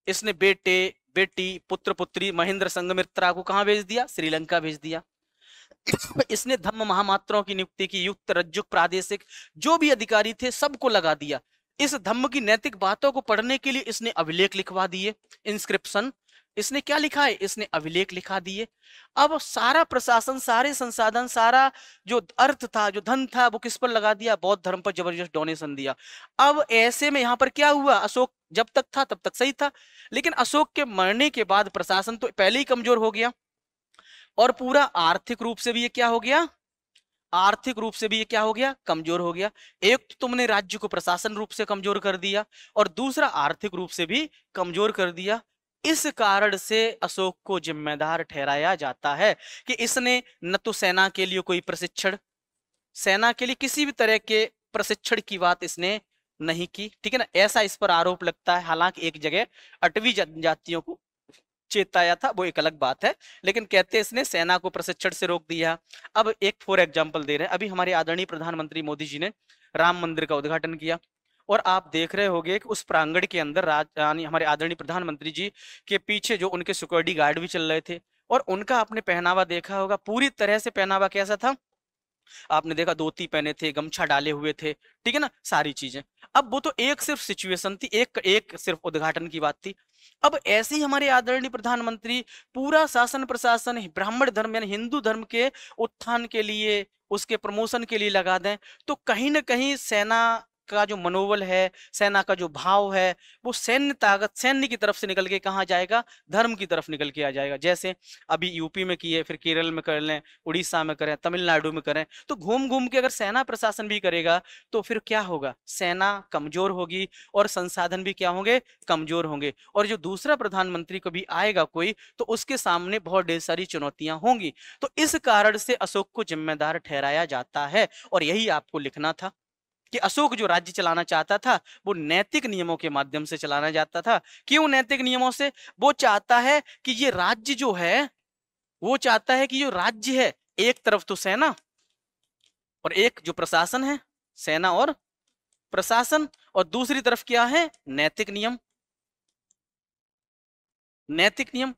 Speaker 1: इसने बेटे बेटी पुत्र पुत्री महेंद्र संगमित्रा को कहा भेज दिया श्रीलंका भेज दिया इसने धम्म महामात्राओं की नियुक्ति की युक्त रज्जुक प्रादेशिक जो भी अधिकारी थे सबको लगा दिया इस धम्म की नैतिक बातों को पढ़ने के लिए इसने अभिलेख लिखवा दिए इंस्क्रिप्शन इसने क्या लिखा है इसने अभिलेख लिखा दिए अब सारा प्रशासन सारे संसाधन सारा जो अर्थ था जो धन था वो किस पर लगा दिया बौद्ध धर्म पर जबरदस्त डोनेशन दिया अब ऐसे में यहाँ पर क्या हुआ अशोक जब तक था तब तक सही था लेकिन अशोक के मरने के बाद प्रशासन तो पहले ही कमजोर हो गया और पूरा आर्थिक रूप से भी ये क्या हो गया आर्थिक रूप से भी ये क्या हो गया कमजोर हो गया एक तो तुमने राज्य को प्रशासन रूप से कमजोर कर दिया और दूसरा आर्थिक रूप से भी कमजोर कर दिया इस कारण से अशोक को जिम्मेदार ठहराया जाता है कि इसने न तो सेना के लिए कोई प्रशिक्षण सेना के लिए किसी भी तरह के प्रशिक्षण की बात इसने नहीं की ठीक है ना ऐसा इस पर आरोप लगता है हालांकि एक जगह अटवी जनजातियों को चेताया था वो एक अलग बात है लेकिन कहते इसने सेना को प्रशिक्षण से रोक दिया अब एक फॉर एग्जाम्पल दे रहे हैं अभी हमारे आदरणीय प्रधानमंत्री मोदी जी ने राम मंदिर का उद्घाटन किया और आप देख रहे होंगे कि उस प्रांगण के अंदर राज हमारे आदरणीय प्रधानमंत्री जी के पीछे जो उनके सिक्योरिटी गार्ड भी चल रहे थे और उनका आपने पहनावा देखा होगा पूरी तरह से पहनावा कैसा था आपने देखा धोती पहने थे गमछा डाले हुए थे ठीक है ना सारी चीजें अब वो तो एक सिर्फ सिचुएशन थी एक एक सिर्फ उद्घाटन की बात थी अब ऐसे ही हमारे आदरणीय प्रधानमंत्री पूरा शासन प्रशासन ब्राह्मण धर्म यानी हिंदू धर्म के उत्थान के लिए उसके प्रमोशन के लिए लगा दें तो कहीं ना कहीं सेना का जो मनोबल है सेना का जो भाव है वो सैन्य ताकत सैन्य की तरफ से निकल के कहाँ जाएगा धर्म की तरफ निकल के आ जाएगा जैसे अभी यूपी में किए फिर केरल में कर लें उड़ीसा में करें तमिलनाडु में करें तो घूम घूम के अगर सेना प्रशासन भी करेगा तो फिर क्या होगा सेना कमजोर होगी और संसाधन भी क्या होंगे कमजोर होंगे और जो दूसरा प्रधानमंत्री कभी आएगा कोई तो उसके सामने बहुत ढेर सारी चुनौतियां होंगी तो इस कारण से अशोक को जिम्मेदार ठहराया जाता है और यही आपको लिखना था कि अशोक जो राज्य चलाना चाहता था वो नैतिक नियमों के माध्यम से चलाना चाहता था क्यों नैतिक नियमों से वो चाहता है कि ये राज्य जो है वो चाहता है कि जो राज्य है एक तरफ तो सेना और एक जो प्रशासन है सेना और प्रशासन और दूसरी तरफ क्या है नैतिक नियम नैतिक नियम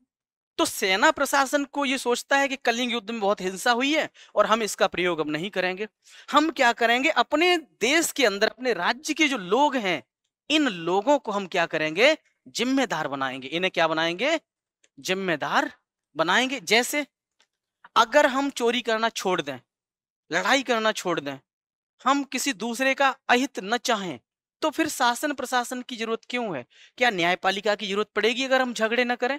Speaker 1: तो सेना प्रशासन को ये सोचता है कि कलिंग युद्ध में बहुत हिंसा हुई है और हम इसका प्रयोग अब नहीं करेंगे हम क्या करेंगे अपने देश के अंदर अपने राज्य के जो लोग हैं इन लोगों को हम क्या करेंगे जिम्मेदार बनाएंगे इन्हें क्या बनाएंगे जिम्मेदार बनाएंगे जैसे अगर हम चोरी करना छोड़ दें लड़ाई करना छोड़ दें हम किसी दूसरे का अहित न चाहें तो फिर शासन प्रशासन की जरूरत क्यों है क्या न्यायपालिका की जरूरत पड़ेगी अगर हम झगड़े न करें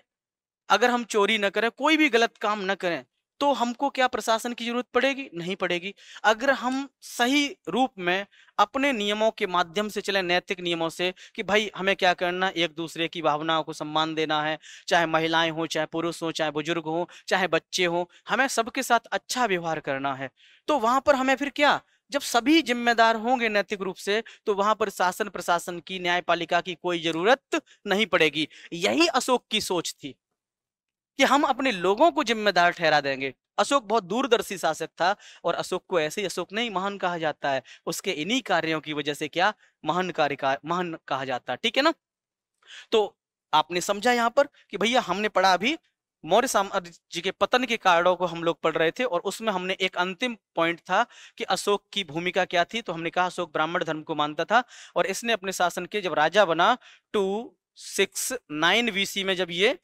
Speaker 1: अगर हम चोरी न करें कोई भी गलत काम न करें तो हमको क्या प्रशासन की जरूरत पड़ेगी नहीं पड़ेगी अगर हम सही रूप में अपने नियमों के माध्यम से चले नैतिक नियमों से कि भाई हमें क्या करना एक दूसरे की भावनाओं को सम्मान देना है चाहे महिलाएं हों चाहे पुरुष हों चाहे बुजुर्ग हों चाहे बच्चे हों हमें सबके साथ अच्छा व्यवहार करना है तो वहां पर हमें फिर क्या जब सभी जिम्मेदार होंगे नैतिक रूप से तो वहां पर शासन प्रशासन की न्यायपालिका की कोई जरूरत नहीं पड़ेगी यही अशोक की सोच थी कि हम अपने लोगों को जिम्मेदार ठहरा देंगे अशोक बहुत दूरदर्शी शासक था और अशोक को ऐसे ही अशोक नहीं महान कहा जाता है उसके इन्हीं कार्यों की वजह से क्या महान कार्य का, महान कहा जाता है ठीक है ना तो आपने समझा यहाँ पर कि भैया हमने पढ़ा अभी मौर्य साम्राज्य के पतन के कारणों को हम लोग पढ़ रहे थे और उसमें हमने एक अंतिम पॉइंट था कि अशोक की भूमिका क्या थी तो हमने कहा अशोक ब्राह्मण धर्म को मानता था और इसने अपने शासन के जब राजा बना टू सिक्स नाइन बीसी में जब ये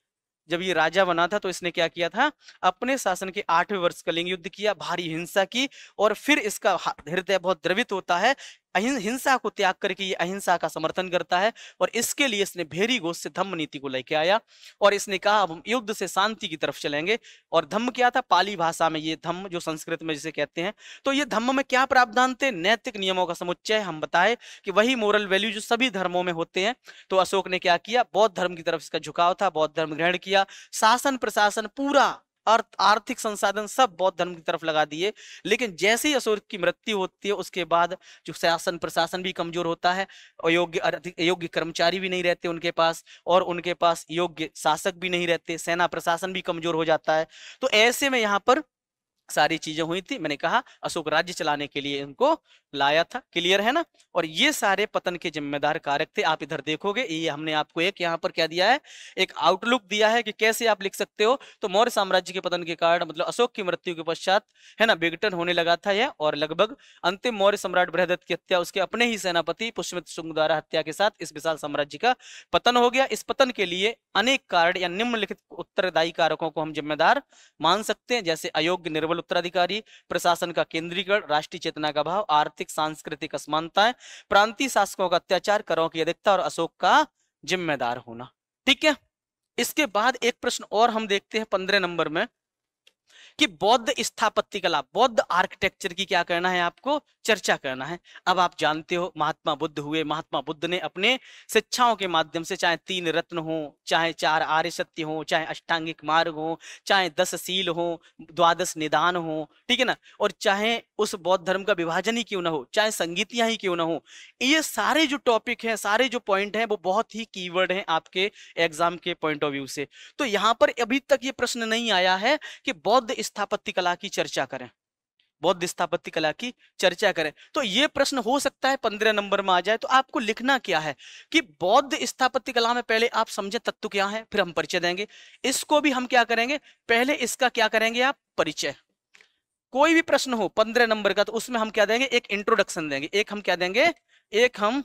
Speaker 1: जब ये राजा बना था तो इसने क्या किया था अपने शासन के आठवें वर्ष कलिंग युद्ध किया भारी हिंसा की और फिर इसका हृदय बहुत द्रवित होता है अहिंसा को त्याग करके ये अहिंसा का समर्थन करता है और इसके लिए इसने भेरी घोष से धम्म नीति को लेके आया और इसने कहा अब हम युद्ध से शांति की तरफ चलेंगे और धम्म क्या था पाली भाषा में ये धम्म जो संस्कृत में जिसे कहते हैं तो ये धम्म में क्या प्रावधान थे नैतिक नियमों का समुच्चय हम बताए कि वही मोरल वैल्यू जो सभी धर्मों में होते हैं तो अशोक ने क्या किया बौद्ध धर्म की तरफ इसका झुकाव था बौद्ध धर्म ग्रहण किया शासन प्रशासन पूरा और आर्थिक संसाधन सब बौद्ध धर्म की तरफ लगा दिए लेकिन जैसे ही अशोक की मृत्यु होती है उसके बाद जो शासन प्रशासन भी कमजोर होता है अयोग्य योग्य कर्मचारी भी नहीं रहते उनके पास और उनके पास योग्य शासक भी नहीं रहते सेना प्रशासन भी कमजोर हो जाता है तो ऐसे में यहाँ पर सारी चीजें हुई थी मैंने कहा अशोक राज्य चलाने के लिए इनको लाया था क्लियर है ना और ये सारे पतन के जिम्मेदार कारक थे आप इधर देखोगे ये हमने आपको एक यहाँ पर क्या दिया है एक आउटलुक दिया है कि कैसे आप लिख सकते हो तो मौर्य साम्राज्य के पतन के कारण मतलब अशोक की मृत्यु के पश्चात है ना विघटन होने लगा था यह और लगभग अंतिम मौर्य सम्राट बृहदत्त की हत्या उसके अपने ही सेनापति पुष्पित सिंह द्वारा हत्या के साथ इस विशाल साम्राज्य का पतन हो गया इस पतन के लिए अनेक कारण या निम्नलिखित उत्तरदायी कारकों को हम जिम्मेदार मान सकते हैं जैसे अयोग्य निर्बल उत्तराधिकारी प्रशासन का केंद्रीकरण राष्ट्रीय चेतना का भाव आर्थिक सांस्कृतिक असमानताएं प्रांतीय शासकों का अत्याचार करों की अधिकता और अशोक का जिम्मेदार होना ठीक है इसके बाद एक प्रश्न और हम देखते हैं पंद्रह नंबर में कि बौद्ध कला बौद्ध आर्किटेक्चर की क्या करना है आपको चर्चा करना है अब आप जानते हो महात्मा बुद्ध हुए महात्मा बुद्ध ने अपने शिक्षाओं के माध्यम से चाहे तीन रत्न हो चाहे चार आर्य सत्य हो चाहे अष्टांगिक मार्ग हो चाहे दस शील हो द्वादश निदान हो ठीक है ना और चाहे उस बौद्ध धर्म का विभाजन ही क्यों ना हो चाहे संगीतियां ही क्यों ना हो ये सारे जो टॉपिक है सारे जो पॉइंट है वो बहुत ही कीवर्ड है आपके एग्जाम के पॉइंट ऑफ व्यू से तो यहाँ पर अभी तक ये प्रश्न नहीं आया है कि बौद्ध स्थापत्य कला की चर्चा करें बौद्ध स्थापत्य कला की चर्चा करें तो ये प्रश्न हो सकता है पंद्रह नंबर में आ जाए तो आपको लिखना क्या है कि बौद्ध स्थापत्य कला में पहले आप समझे तत्व क्या है फिर हम परिचय देंगे इसको भी हम क्या करेंगे पहले इसका क्या करेंगे आप परिचय कोई भी प्रश्न हो पंद्रह नंबर का तो उसमें हम क्या देंगे एक इंट्रोडक्शन देंगे एक हम क्या देंगे एक हम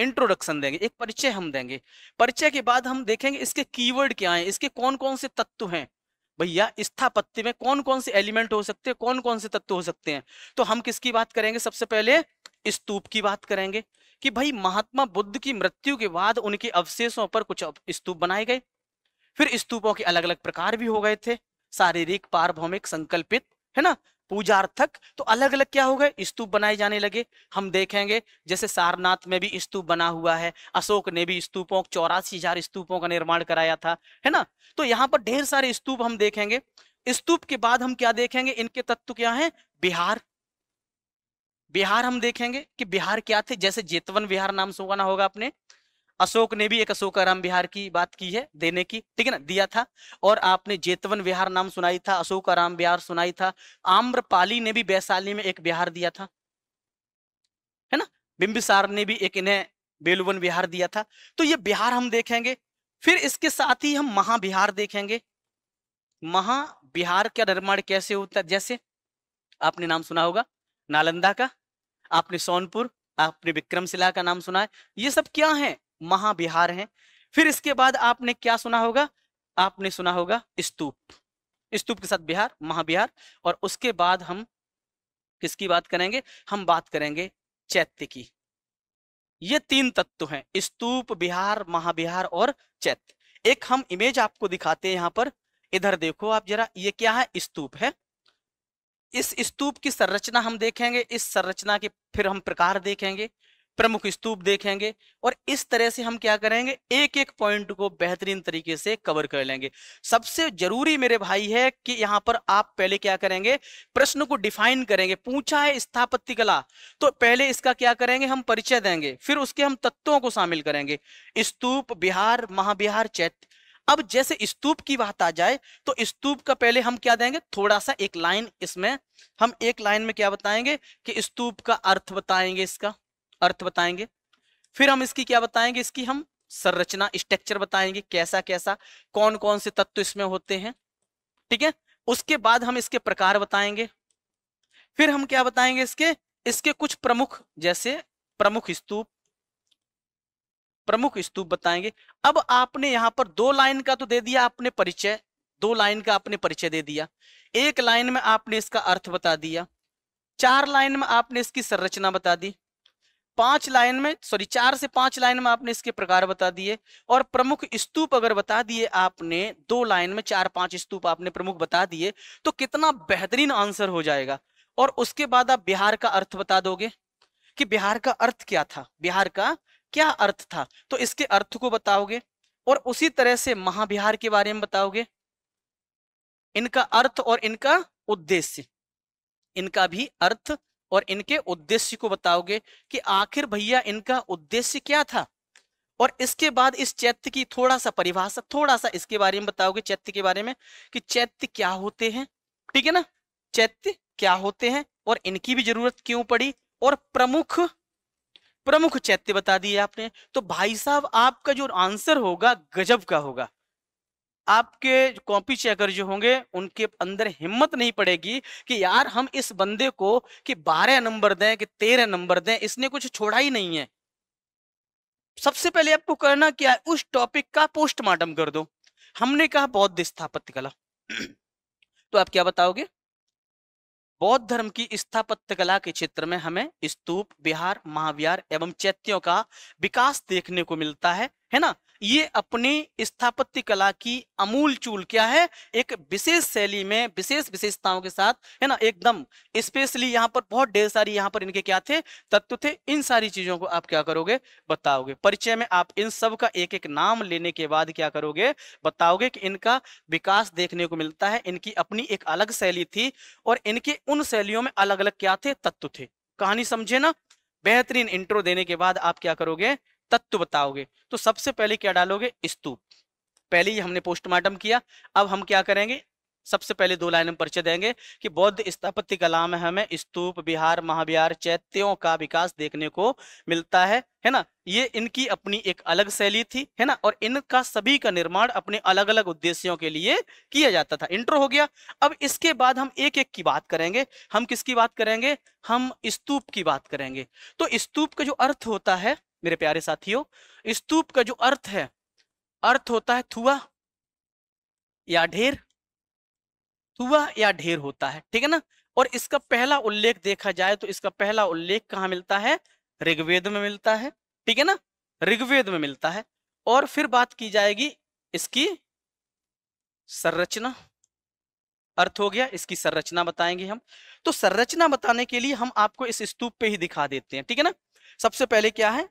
Speaker 1: इंट्रोडक्शन देंगे एक परिचय हम देंगे परिचय के बाद हम देखेंगे इसके कीवर्ड क्या हैं इसके कौन कौन से तत्व हैं भैया स्थापत्य में कौन कौन से एलिमेंट हो सकते हैं कौन कौन से तत्व हो सकते हैं तो हम किसकी बात करेंगे सबसे पहले स्तूप की बात करेंगे कि भाई महात्मा बुद्ध की मृत्यु के बाद उनके अवशेषों पर कुछ स्तूप बनाए गए फिर स्तूपों के अलग अलग प्रकार भी हो गए थे शारीरिक पारभौमिक संकल्पित है ना पूजार्थक तो अलग अलग क्या हो गए स्तूप बनाए जाने लगे हम देखेंगे जैसे सारनाथ में भी स्तूप बना हुआ है अशोक ने भी स्तूपों चौरासी हजार स्तूपों का निर्माण कराया था है ना तो यहाँ पर ढेर सारे स्तूप हम देखेंगे स्तूप के बाद हम क्या देखेंगे इनके तत्व क्या है बिहार बिहार हम देखेंगे कि बिहार क्या थे जैसे जेतवन बिहार नाम सुना होगा आपने अशोक ने भी एक अशोक राम विहार की बात की है देने की ठीक है ना दिया था और आपने जेतवन विहार नाम सुनाई था अशोक राम विहार सुनाई था आम्रपाली ने भी वैशाली में एक विहार दिया था है ना बिंबिसार ने भी एक इन्हें बेलुवन विहार दिया था तो ये बिहार हम देखेंगे फिर इसके साथ ही हम महाबिहार देखेंगे महाबिहार का निर्माण कैसे होता है जैसे आपने नाम सुना होगा नालंदा का आपने सोनपुर आपने विक्रमशिला का नाम सुना है ये सब क्या है महाविहार है फिर इसके बाद आपने क्या सुना होगा आपने सुना होगा स्तूप स्तूप के साथ बिहार महाबिहार और उसके बाद हम किसकी बात करेंगे हम बात करेंगे चैत्य की ये तीन तत्व हैं स्तूप बिहार महाबिहार और चैत्य एक हम इमेज आपको दिखाते हैं यहां पर इधर देखो आप जरा ये क्या है स्तूप है इस स्तूप की संरचना हम देखेंगे इस संरचना के फिर हम प्रकार देखेंगे प्रमुख स्तूप देखेंगे और इस तरह से हम क्या करेंगे एक एक पॉइंट को बेहतरीन तरीके से कवर कर लेंगे सबसे जरूरी मेरे भाई है कि यहां पर आप पहले क्या करेंगे प्रश्न को डिफाइन करेंगे पूछा है स्थापत्य कला तो पहले इसका क्या करेंगे हम परिचय देंगे फिर उसके हम तत्वों को शामिल करेंगे स्तूप बिहार महाबिहार चैत्य अब जैसे स्तूप की बात आ जाए तो स्तूप का पहले हम क्या देंगे थोड़ा सा एक लाइन इसमें हम एक लाइन में क्या बताएंगे कि स्तूप का अर्थ बताएंगे इसका अर्थ बताएंगे फिर हम इसकी क्या बताएंगे इसकी हम संरचना स्ट्रक्चर बताएंगे कैसा कैसा कौन कौन से तत्व इसमें होते हैं ठीक है उसके बाद हम इसके प्रकार बताएंगे फिर हम क्या बताएंगे इसके इसके कुछ प्रमुख जैसे प्रमुख स्तूप प्रमुख स्तूप बताएंगे अब आपने यहां पर दो लाइन का तो दे दिया आपने परिचय दो लाइन का आपने परिचय दे दिया एक लाइन में आपने इसका अर्थ बता दिया चार लाइन में आपने इसकी संरचना बता दी पांच लाइन में सॉरी चार से पांच लाइन में आपने इसके प्रकार बता दिए और प्रमुख स्तूप अगर बता दिए आपने दो लाइन में चार पांच स्तूप आपने प्रमुख बता दिए तो कितना बेहतरीन आंसर हो जाएगा और उसके बाद आप बिहार का अर्थ बता दोगे कि बिहार का अर्थ क्या था बिहार का क्या अर्थ था तो इसके अर्थ को बताओगे और उसी तरह से महाबिहार के बारे में बताओगे इनका अर्थ और इनका उद्देश्य इनका भी अर्थ और इनके उद्देश्य को बताओगे कि आखिर भैया इनका उद्देश्य क्या था और इसके बाद इस चैत्य की थोड़ा सा परिभाषा थोड़ा सा इसके बारे में बताओगे चैत्य के बारे में कि चैत्य क्या होते हैं ठीक है ना चैत्य क्या होते हैं और इनकी भी जरूरत क्यों पड़ी और प्रमुख प्रमुख चैत्य बता दिए आपने तो भाई साहब आपका जो आंसर होगा गजब का होगा आपके कॉपी चेकर जो होंगे उनके अंदर हिम्मत नहीं पड़ेगी कि यार हम इस बंदे को कि बारह नंबर दें कि तेरह नंबर दें इसने कुछ छोड़ा ही नहीं है सबसे पहले आपको करना क्या है उस टॉपिक का पोस्टमार्टम कर दो हमने कहा बौद्ध स्थापत्य कला तो आप क्या बताओगे बौद्ध धर्म की स्थापत्य कला के क्षेत्र में हमें स्तूप बिहार महाविहार एवं चैत्यों का विकास देखने को मिलता है है ना ये अपनी स्थापत्य कला की अमूल चूल क्या है एक विशेष शैली में विशेष विशेषताओं के साथ है ना एकदम स्पेशली यहाँ पर बहुत ढेर सारी यहाँ पर इनके क्या थे तत्व थे इन सारी चीजों को आप क्या करोगे बताओगे परिचय में आप इन सब का एक एक नाम लेने के बाद क्या करोगे बताओगे कि इनका विकास देखने को मिलता है इनकी अपनी एक अलग शैली थी और इनके उन शैलियों में अलग अलग क्या थे तत्व थे कहानी समझे ना बेहतरीन इंट्रो देने के बाद आप क्या करोगे तत्व बताओगे तो सबसे पहले क्या डालोगे स्तूप पहले ही हमने पोस्टमार्टम किया अब हम क्या करेंगे सबसे पहले दो लाइन हम परिचय देंगे कि बौद्ध स्थापत्य कला में हमें स्तूप बिहार महाविहार चैत्यों का विकास देखने को मिलता है है ना ये इनकी अपनी एक अलग शैली थी है ना और इनका सभी का निर्माण अपने अलग अलग उद्देश्यों के लिए किया जाता था इंट्रो हो गया अब इसके बाद हम एक एक की बात करेंगे हम किसकी बात करेंगे हम स्तूप की बात करेंगे तो स्तूप का जो अर्थ होता है मेरे प्यारे साथियों स्तूप का जो अर्थ है अर्थ होता है थुआ या ढेर थुआ या ढेर होता है ठीक है ना और इसका पहला उल्लेख देखा जाए तो इसका पहला उल्लेख कहाँ मिलता है ऋग्वेद में मिलता है ठीक है ना ऋग्वेद में मिलता है और फिर बात की जाएगी इसकी संरचना अर्थ हो गया इसकी संरचना बताएंगे हम तो संरचना बताने के लिए हम आपको इस स्तूप पे ही दिखा देते हैं ठीक है ना सबसे पहले क्या है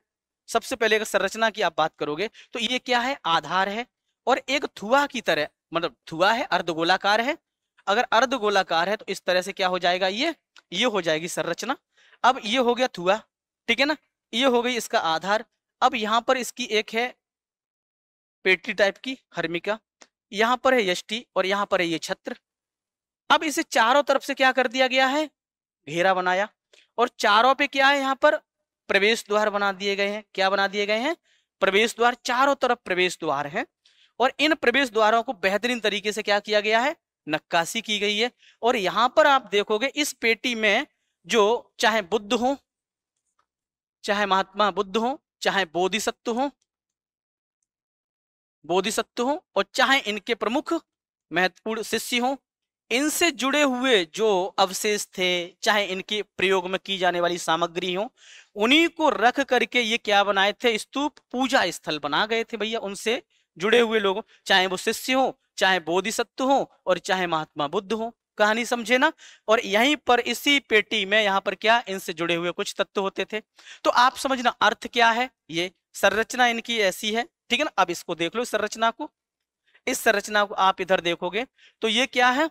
Speaker 1: सबसे पहले अगर संरचना की आप बात करोगे तो ये क्या है आधार है और एक थुआ की तरह मतलब थुआ है अर्धगोलाकार है अगर अर्धगोलाकार है तो इस तरह से क्या हो जाएगा ये ये हो जाएगी संरचना अब ये हो गया थुआ ठीक है ना ये हो गई इसका आधार अब यहाँ पर इसकी एक है पेटी टाइप की हर्मिका यहाँ पर है यष्टि और यहाँ पर है ये छत्र अब इसे चारों तरफ से क्या कर दिया गया है घेरा बनाया और चारों पे क्या है यहाँ पर प्रवेश द्वार बना दिए गए हैं क्या बना दिए गए हैं प्रवेश द्वार चारों तरफ प्रवेश द्वार हैं और इन प्रवेश द्वारों को बेहतरीन तरीके से क्या किया गया है नक्काशी की गई है और यहां पर आप देखोगे इस पेटी में जो चाहे बुद्ध हो चाहे महात्मा बुद्ध हो चाहे बोधिसत्व हो बोधिसत्व हो और चाहे इनके प्रमुख महत्वपूर्ण शिष्य हो इनसे जुड़े हुए जो अवशेष थे चाहे इनके प्रयोग में की जाने वाली सामग्री हो उन्हीं को रख करके ये क्या बनाए थे स्तूप पूजा स्थल बना गए थे भैया उनसे जुड़े हुए लोग चाहे वो शिष्य हो चाहे बोधिसत्व हो और चाहे महात्मा बुद्ध हो कहानी समझे ना और यहीं पर इसी पेटी में यहाँ पर क्या इनसे जुड़े हुए कुछ तत्व होते थे तो आप समझना अर्थ क्या है ये संरचना इनकी ऐसी है ठीक है ना अब इसको देख लो संरचना को इस संरचना को आप इधर देखोगे तो ये क्या है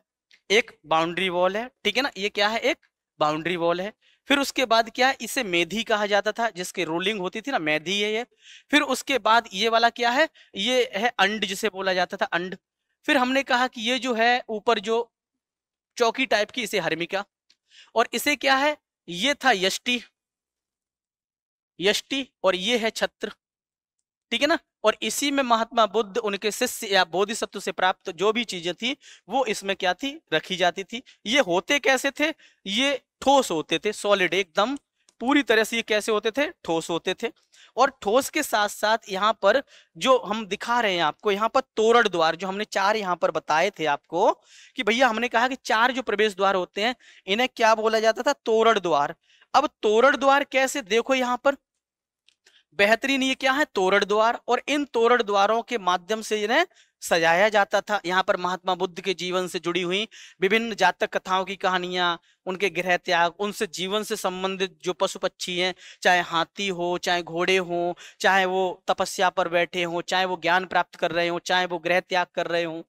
Speaker 1: एक बाउंड्री वॉल है ठीक है ना ये क्या है एक बाउंड्री वॉल है फिर उसके बाद क्या है इसे मेधी कहा जाता था जिसके रोलिंग होती थी ना मेधी है ये फिर उसके बाद ये वाला क्या है ये है अंड जिसे बोला जाता था अंड फिर हमने कहा कि ये जो है ऊपर जो चौकी टाइप की इसे हर्मिका और इसे क्या है ये था यष्टि यष्टि और ये है छत्र ठीक है ना और इसी में महात्मा बुद्ध उनके शिष्य या बोधिसत्व से प्राप्त जो भी चीजें थी वो इसमें क्या थी रखी जाती थी ये होते कैसे थे ये ठोस होते थे सॉलिड एकदम पूरी तरह से ये कैसे होते थे ठोस होते थे और ठोस के साथ साथ यहाँ पर जो हम दिखा रहे हैं आपको यहाँ पर तोरण द्वार जो हमने चार यहाँ पर बताए थे आपको कि भैया हमने कहा कि चार जो प्रवेश द्वार होते हैं इन्हें क्या बोला जाता था तोरण द्वार अब तोरण द्वार कैसे देखो यहाँ पर बेहतरीन ये क्या है तोरण द्वार और इन तोरण द्वारों के माध्यम से इन्हें सजाया जाता था यहाँ पर महात्मा बुद्ध के जीवन से जुड़ी हुई विभिन्न जातक कथाओं की कहानियां उनके गृह त्याग उनसे जीवन से संबंधित जो पशु पक्षी हैं चाहे हाथी हो चाहे घोड़े हो चाहे वो तपस्या पर बैठे हो चाहे वो ज्ञान प्राप्त कर रहे हो चाहे वो गृह त्याग कर रहे हों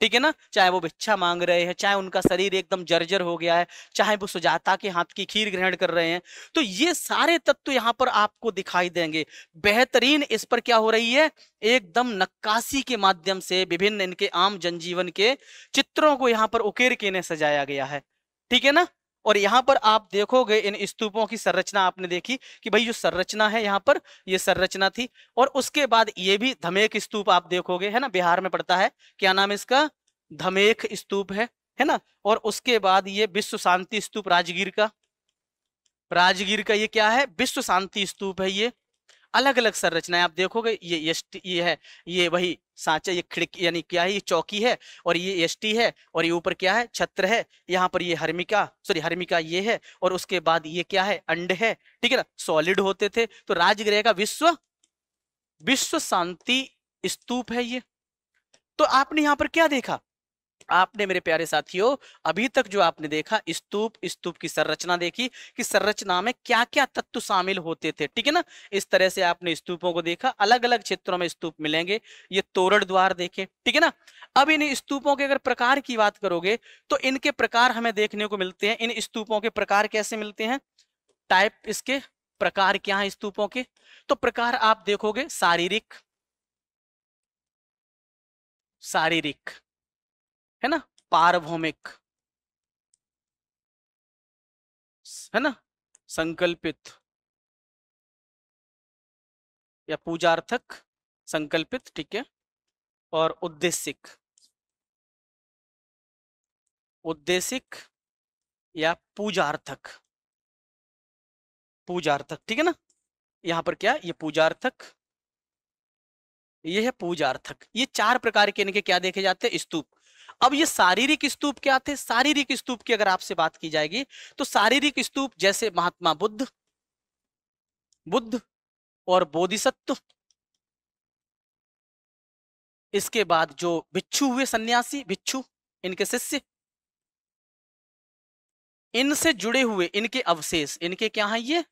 Speaker 1: ठीक है ना चाहे वो भिक्षा मांग रहे हैं चाहे उनका शरीर एकदम जर्जर हो गया है चाहे वो सुजाता के हाथ की खीर ग्रहण कर रहे हैं तो ये सारे तत्व यहाँ पर आपको दिखाई देंगे बेहतरीन इस पर क्या हो रही है एकदम नक्काशी के माध्यम से विभिन्न इनके आम जनजीवन के चित्रों को यहाँ पर उकेर के ने सजाया गया है ठीक है ना और यहाँ पर आप देखोगे इन स्तूपों की संरचना आपने देखी कि भाई जो संरचना है यहाँ पर ये संरचना थी और उसके बाद ये भी धमेक स्तूप आप देखोगे है ना बिहार में पड़ता है क्या नाम इसका धमेख स्तूप है है ना और उसके बाद ये विश्व शांति स्तूप राजगीर का राजगीर का ये क्या है विश्व शांति स्तूप है ये अलग अलग संरचनाएं आप देखोगे ये एस ये है ये वही सांचा ये खिड़की यानी क्या है ये चौकी है और ये एस है और ये ऊपर क्या है छत्र है यहाँ पर ये हर्मिका सॉरी हर्मिका ये है और उसके बाद ये क्या है अंड है ठीक है ना सॉलिड होते थे तो राजगृह का विश्व विश्व शांति स्तूप है ये तो आपने यहाँ पर क्या देखा आपने मेरे प्यारे साथियों अभी तक जो आपने देखा स्तूप स्तूप की संरचना देखी कि संरचना में क्या क्या तत्व शामिल होते थे ठीक है ना इस तरह से आपने स्तूपों को देखा अलग अलग क्षेत्रों में स्तूप मिलेंगे ये तोरण द्वार देखे ठीक है ना अब इन स्तूपों के अगर प्रकार की बात करोगे तो इनके प्रकार हमें देखने को मिलते हैं इन स्तूपों के प्रकार कैसे मिलते हैं टाइप इसके प्रकार क्या है स्तूपों के तो प्रकार आप देखोगे शारीरिक शारीरिक है ना पारभौमिक
Speaker 2: है ना संकल्पित या पूजार्थक संकल्पित ठीक है और उद्देशिक उद्देशिक या पूजार्थक पूजार्थक
Speaker 1: ठीक है ना यहां पर क्या ये पूजार्थक ये है पूजार्थक ये चार प्रकार के इनके क्या देखे जाते हैं स्तूप अब ये शारीरिक स्तूप क्या थे शारीरिक स्तूप की अगर आपसे बात की जाएगी तो शारीरिक स्तूप जैसे महात्मा बुद्ध बुद्ध और बोधिसत्व इसके बाद जो भिक्षु हुए सन्यासी भिक्षु इनके शिष्य इनसे जुड़े हुए इनके अवशेष इनके क्या है ये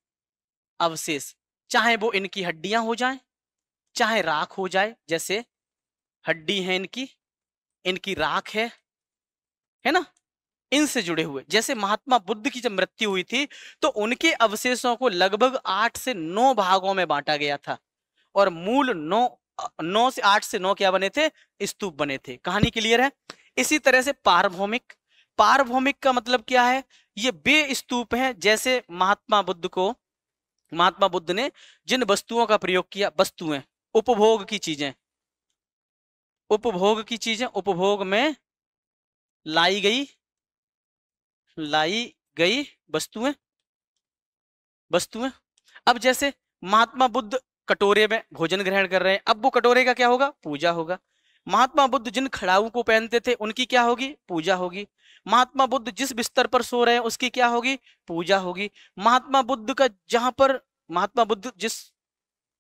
Speaker 1: अवशेष चाहे वो इनकी हड्डियां हो जाएं चाहे राख हो जाए जैसे हड्डी है इनकी इनकी राख है है ना इनसे जुड़े हुए जैसे महात्मा बुद्ध की जब मृत्यु हुई थी तो उनके अवशेषों को लगभग आठ से नौ भागों में बांटा गया था और मूल नौ नौ से आठ से नौ क्या बने थे स्तूप बने थे कहानी क्लियर है इसी तरह से पारभौमिक पारभौमिक का मतलब क्या है ये बे स्तूप है जैसे महात्मा बुद्ध को महात्मा बुद्ध ने जिन वस्तुओं का प्रयोग किया वस्तुएं उपभोग की चीजें उपभोग की चीजें उपभोग में लाई गई लाई गई वस्तुएं वस्तुएं अब जैसे महात्मा बुद्ध कटोरे में भोजन ग्रहण कर रहे हैं अब वो कटोरे का क्या होगा पूजा होगा महात्मा बुद्ध जिन खड़ाऊ को पहनते थे उनकी क्या होगी पूजा होगी महात्मा बुद्ध जिस बिस्तर पर सो रहे हैं उसकी क्या होगी पूजा होगी महात्मा बुद्ध का जहां पर महात्मा बुद्ध जिस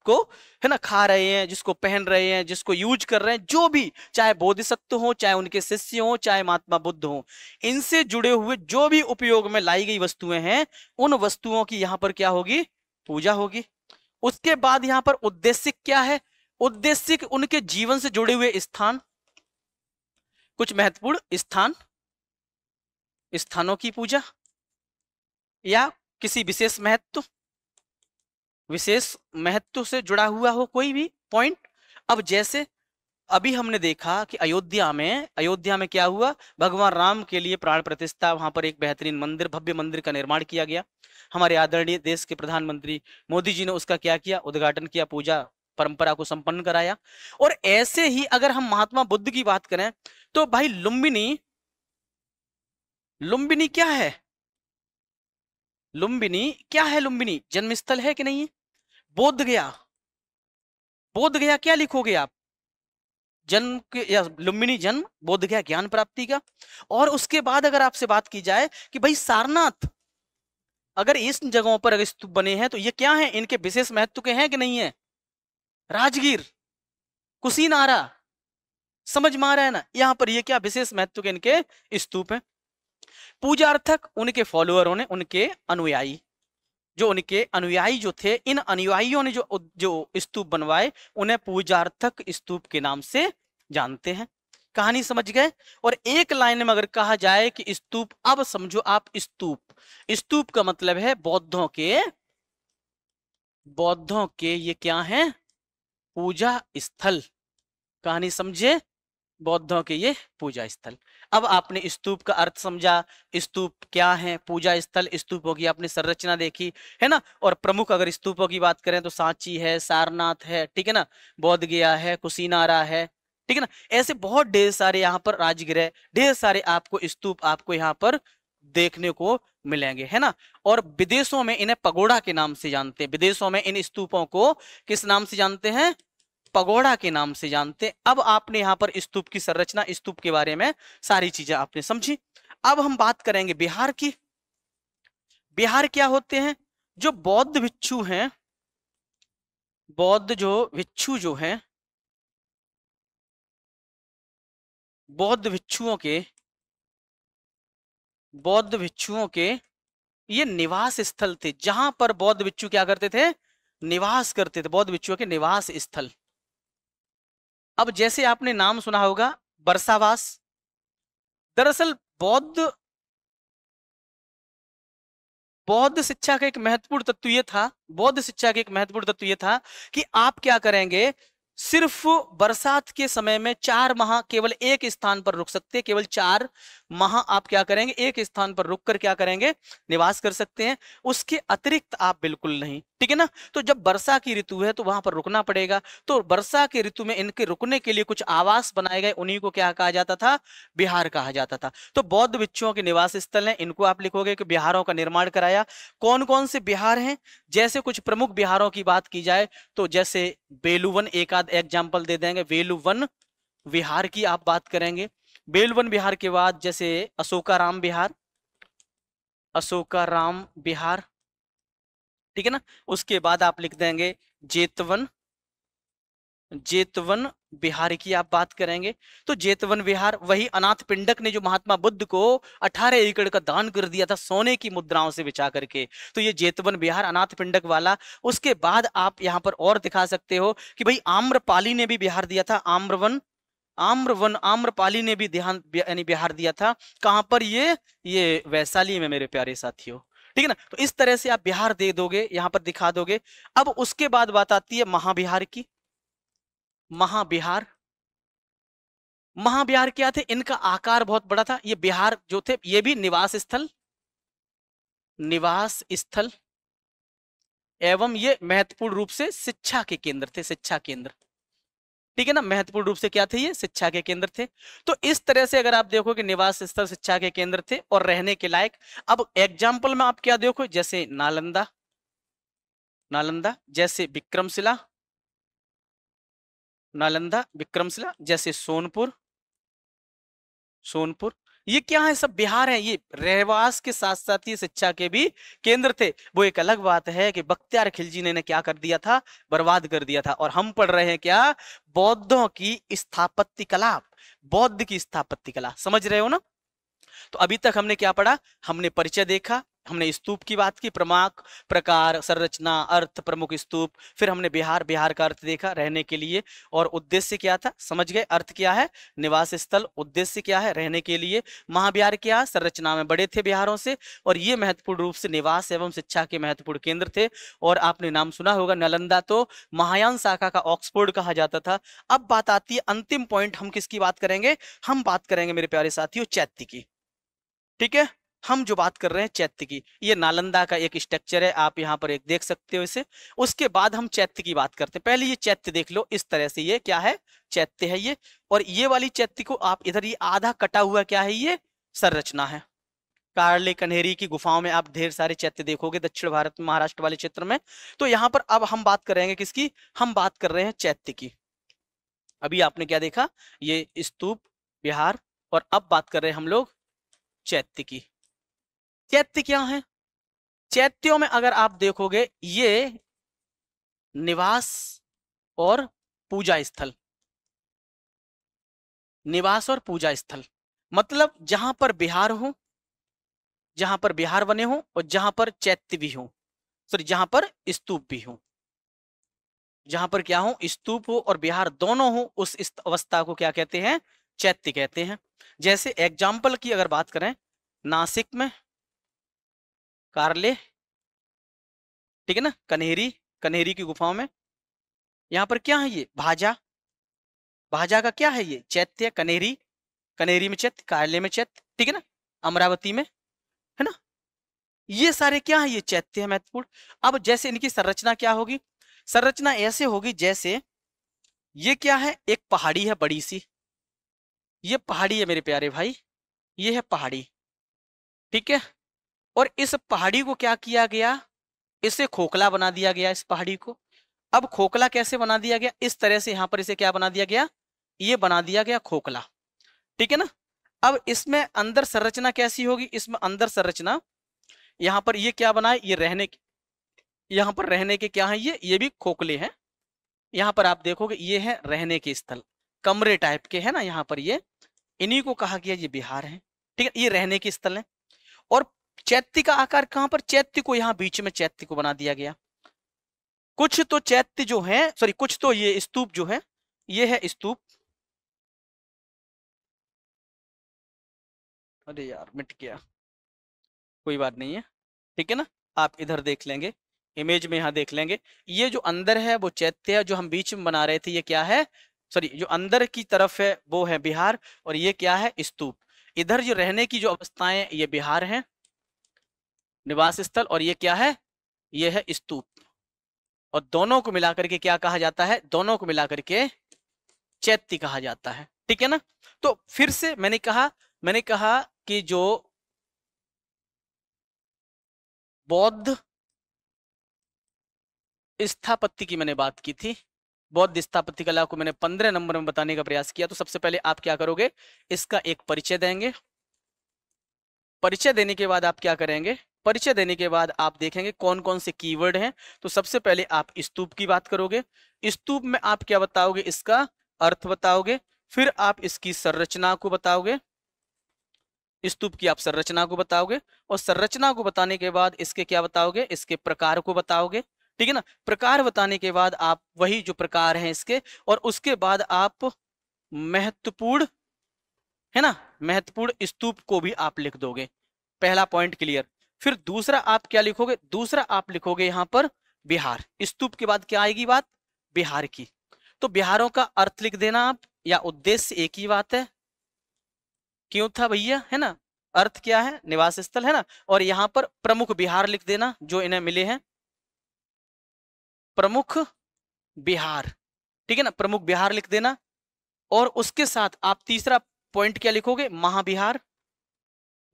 Speaker 1: को है ना खा रहे हैं जिसको पहन रहे हैं जिसको यूज कर रहे हैं जो भी चाहे बोधिसत्व हो चाहे उनके शिष्य हो चाहे महात्मा बुद्ध हो इनसे जुड़े हुए जो भी उपयोग में लाई गई वस्तुएं हैं उन वस्तुओं की यहाँ पर क्या होगी पूजा होगी उसके बाद यहाँ पर उद्देश्य क्या है उद्देश्य उनके जीवन से जुड़े हुए स्थान कुछ महत्वपूर्ण स्थान स्थानों की पूजा या किसी विशेष महत्व विशेष महत्व से जुड़ा हुआ हो कोई भी पॉइंट अब जैसे अभी हमने देखा कि अयोध्या में अयोध्या में क्या हुआ भगवान राम के लिए प्राण प्रतिष्ठा वहां पर एक बेहतरीन मंदिर भव्य मंदिर का निर्माण किया गया हमारे आदरणीय देश के प्रधानमंत्री मोदी जी ने उसका क्या किया उद्घाटन किया पूजा परंपरा को संपन्न कराया और ऐसे ही अगर हम महात्मा बुद्ध की बात करें तो भाई लुम्बिनी लुम्बिनी क्या है लुम्बिनी क्या है लुम्बिनी जन्मस्थल है कि नहीं बोध गया बोध गया क्या लिखोगे आप जन्म के या लुम्बिनी जन्म बोध गया ज्ञान प्राप्ति का और उसके बाद अगर आपसे बात की जाए कि भाई सारनाथ अगर इस जगहों पर अगर स्तूप बने हैं तो ये क्या है इनके विशेष महत्व के हैं कि नहीं है राजगीर कुशीनारा समझ मारा है ना यहां पर ये क्या विशेष महत्व के इनके स्तूप हैं पूजार्थक उनके फॉलोअरों ने उनके अनुयायी जो उनके अनुयायी जो थे इन अनुयायियों ने जो जो स्तूप बनवाए उन्हें पूजार्थक स्तूप के नाम से जानते हैं कहानी समझ गए और एक लाइन में अगर कहा जाए कि स्तूप अब समझो आप स्तूप स्तूप का मतलब है बौद्धों के बौद्धों के ये क्या है पूजा स्थल कहानी समझे बौद्धों के ये पूजा स्थल अब आपने स्तूप का अर्थ समझा स्तूप क्या है पूजा स्थल स्तूपों की आपने संरचना देखी है ना और प्रमुख अगर स्तूपों की बात करें तो सांची है सारनाथ है ठीक है ना बौद्ध गया है कुशीनारा है ठीक है ना ऐसे बहुत ढेर सारे यहाँ पर राजगृह ढेर सारे आपको स्तूप आपको यहाँ पर देखने को मिलेंगे है ना और विदेशों में इन्हें पगोड़ा के नाम से जानते हैं विदेशों में इन स्तूपों को किस नाम से जानते हैं पगोड़ा के नाम से जानते अब आपने यहाँ पर स्तूप की संरचना स्तूप के बारे में सारी चीजें आपने समझी अब हम बात करेंगे बिहार की बिहार क्या होते हैं जो बौद्ध भिक्षु हैं बौद्ध जो भिक्षु जो हैं
Speaker 2: बौद्ध भिक्षुओं के
Speaker 1: बौद्ध भिक्षुओं के ये निवास स्थल थे जहां पर बौद्ध भिक्षु क्या करते थे निवास करते थे बौद्ध भिक्षुओं के निवास स्थल अब जैसे आपने नाम सुना होगा बरसावास दरअसल बौद्ध बौद्ध शिक्षा का एक महत्वपूर्ण तत्व यह था बौद्ध शिक्षा का एक महत्वपूर्ण तत्व यह था कि आप क्या करेंगे सिर्फ बरसात के समय में चार माह केवल एक स्थान पर रुक सकते केवल चार वहां आप क्या करेंगे एक स्थान पर रुक कर क्या करेंगे निवास कर सकते हैं उसके अतिरिक्त आप बिल्कुल नहीं ठीक है ना तो जब वर्षा की ऋतु है तो वहां पर रुकना पड़ेगा तो वर्षा के ऋतु में इनके रुकने के लिए कुछ आवास बनाए गए उन्हीं को क्या कहा जाता था बिहार कहा जाता था तो बौद्ध भिक्षुओं के निवास स्थल है इनको आप लिखोगे कि बिहारों का निर्माण कराया कौन कौन से बिहार हैं जैसे कुछ प्रमुख बिहारों की बात की जाए तो जैसे बेलुवन एक आध एग्जाम्पल दे देंगे बेलुवन विहार की आप बात करेंगे बेलवन बिहार के बाद जैसे अशोका राम बिहार अशोका राम बिहार ठीक है ना उसके बाद आप लिख देंगे जेतवन जेतवन बिहार की आप बात करेंगे तो जेतवन बिहार वही अनाथ पिंडक ने जो महात्मा बुद्ध को 18 एकड़ का दान कर दिया था सोने की मुद्राओं से बिछा करके तो ये जेतवन बिहार अनाथ पिंडक वाला उसके बाद आप यहाँ पर और दिखा सकते हो कि भाई आम्रपाली ने भी बिहार दिया था आम्रवन आम्र वन आम्रपाली ने भी ध्यान यानी बिहार दिया था कहां पर ये ये वैशाली में मेरे प्यारे साथियों ठीक है ना तो इस तरह से आप बिहार दे दोगे यहां पर दिखा दोगे अब उसके बाद बात आती है महाबिहार की महाबिहार महाबिहार क्या थे इनका आकार बहुत बड़ा था ये बिहार जो थे ये भी निवास स्थल निवास स्थल एवं ये महत्वपूर्ण रूप से शिक्षा के केंद्र थे शिक्षा केंद्र ठीक है ना महत्वपूर्ण रूप से क्या थे ये शिक्षा के केंद्र थे तो इस तरह से अगर आप देखो कि निवास स्तर शिक्षा के केंद्र थे और रहने के लायक अब एग्जाम्पल में आप क्या देखो जैसे नालंदा नालंदा जैसे विक्रमशिला नालंदा विक्रमशिला जैसे सोनपुर सोनपुर ये क्या है सब बिहार है ये रहवास के साथ साथ ये शिक्षा के भी केंद्र थे वो एक अलग बात है कि बख्तियार खिलजी ने, ने क्या कर दिया था बर्बाद कर दिया था और हम पढ़ रहे हैं क्या बौद्धों की स्थापत्य कला बौद्ध की स्थापत्य कला समझ रहे हो ना तो अभी तक हमने क्या पढ़ा हमने परिचय देखा हमने स्तूप की बात की प्रमाक प्रकार संरचना अर्थ प्रमुख स्तूप फिर हमने बिहार बिहार का अर्थ देखा रहने के लिए और उद्देश्य क्या था समझ गए अर्थ क्या है निवास स्थल उद्देश्य क्या है रहने के लिए महाबिहार क्या संरचना में बड़े थे बिहारों से और ये महत्वपूर्ण रूप से निवास एवं शिक्षा के महत्वपूर्ण केंद्र थे और आपने नाम सुना होगा नालंदा तो महायान शाखा का ऑक्सफोर्ड कहा जाता था अब बात आती है अंतिम पॉइंट हम किसकी बात करेंगे हम बात करेंगे मेरे प्यारे साथियों चैत्य की ठीक है हम जो बात कर रहे हैं चैत्य की ये नालंदा का एक स्ट्रक्चर है आप यहाँ पर एक देख सकते हो इसे उसके बाद हम चैत्य की बात करते हैं पहले ये चैत्य देख लो इस तरह से ये क्या है चैत्य है ये और ये वाली चैत्य को आप इधर ये आधा कटा हुआ क्या है ये संरचना है कार्ले कन्हेरी की गुफाओं में आप ढेर सारे चैत्य देखोगे दक्षिण भारत में महाराष्ट्र वाले क्षेत्र में तो यहाँ पर अब हम बात करेंगे किसकी हम बात कर रहे हैं चैत्य की अभी आपने क्या देखा ये स्तूप बिहार और अब बात कर रहे हैं हम लोग चैत्य की चैत्य क्या है चैत्यों में अगर आप देखोगे ये निवास और पूजा स्थल निवास और पूजा स्थल मतलब जहां पर बिहार हो जहां पर बिहार बने हो और जहां पर चैत्य भी हो सॉरी जहां पर स्तूप भी हो जहां पर क्या हो स्तूप हो और बिहार दोनों हो उस अवस्था को क्या कहते हैं चैत्य कहते हैं जैसे एग्जाम्पल की अगर बात करें नासिक में कारले ठीक है ना कन्हेरी कन्हेरी की गुफाओं में यहां पर क्या है ये भाजा भाजा का क्या है ये चैत्य कनेरी कनेरी में चैत्य कारले में चैत्य ठीक है ना अमरावती में है ना ये सारे क्या है ये चैत्य है महत्वपूर्ण अब जैसे इनकी संरचना क्या होगी संरचना ऐसे होगी जैसे ये क्या है एक पहाड़ी है बड़ी सी ये पहाड़ी है मेरे प्यारे भाई ये है पहाड़ी ठीक है और इस पहाड़ी को क्या किया गया इसे खोखला बना दिया गया इस पहाड़ी को अब खोखला कैसे बना दिया गया इस तरह से यहां पर इसे क्या बना दिया गया ये बना दिया गया खोखला ठीक है ना अब इसमें अंदर संरचना कैसी होगी इसमें अंदर संरचना यहां पर ये क्या बना है ये रहने के यहां पर रहने के क्या है ये ये भी खोखले हैं यहां पर आप देखोगे ये है रहने के स्थल कमरे टाइप के है ना यहां पर ये इन्हीं को कहा गया ये बिहार है ठीक है ये रहने के स्थल है और चैत्य का आकार कहां पर चैत्य को यहां बीच में चैत्य को बना दिया गया कुछ तो चैत्य जो है सॉरी कुछ तो ये स्तूप जो है ये है स्तूप
Speaker 2: अरे यार मिट गया
Speaker 1: कोई बात नहीं है ठीक है ना आप इधर देख लेंगे इमेज में यहां देख लेंगे ये जो अंदर है वो चैत्य है जो हम बीच में बना रहे थे ये क्या है सॉरी जो अंदर की तरफ है वो है बिहार और ये क्या है स्तूप इधर जो रहने की जो अवस्थाएं ये बिहार हैं निवास स्थल और ये क्या है ये है स्तूप और दोनों को मिलाकर के क्या कहा जाता है दोनों को मिलाकर के चैत्य कहा जाता है ठीक है ना तो फिर से मैंने कहा मैंने कहा कि जो बौद्ध स्थापत्य की मैंने बात की थी बौद्ध स्थापत्य कला को मैंने पंद्रह नंबर में बताने का प्रयास किया तो सबसे पहले आप क्या करोगे इसका एक परिचय देंगे परिचय देने के बाद आप क्या करेंगे परिचय देने के बाद आप देखेंगे कौन कौन से कीवर्ड हैं तो सबसे पहले आप स्तूप की बात करोगे स्तूप में आप क्या बताओगे इसका अर्थ बताओगे फिर आप इसकी संरचना को बताओगे स्तूप की आप संरचना को बताओगे और संरचना को बताने के बाद इसके क्या बताओगे इसके प्रकार को बताओगे ठीक है ना प्रकार बताने के बाद आप वही जो प्रकार है इसके और उसके बाद आप महत्वपूर्ण है ना महत्वपूर्ण स्तूप को भी आप लिख दोगे पहला पॉइंट क्लियर फिर दूसरा आप क्या लिखोगे दूसरा आप लिखोगे यहां पर बिहार स्तूप के बाद क्या आएगी बात बिहार की तो बिहारों का अर्थ लिख देना आप या उद्देश्य एक ही बात है क्यों था भैया है ना अर्थ क्या है निवास स्थल है ना और यहां पर प्रमुख बिहार लिख देना जो इन्हें मिले हैं प्रमुख बिहार ठीक है ना प्रमुख बिहार लिख देना और उसके साथ आप तीसरा पॉइंट क्या लिखोगे महाबिहार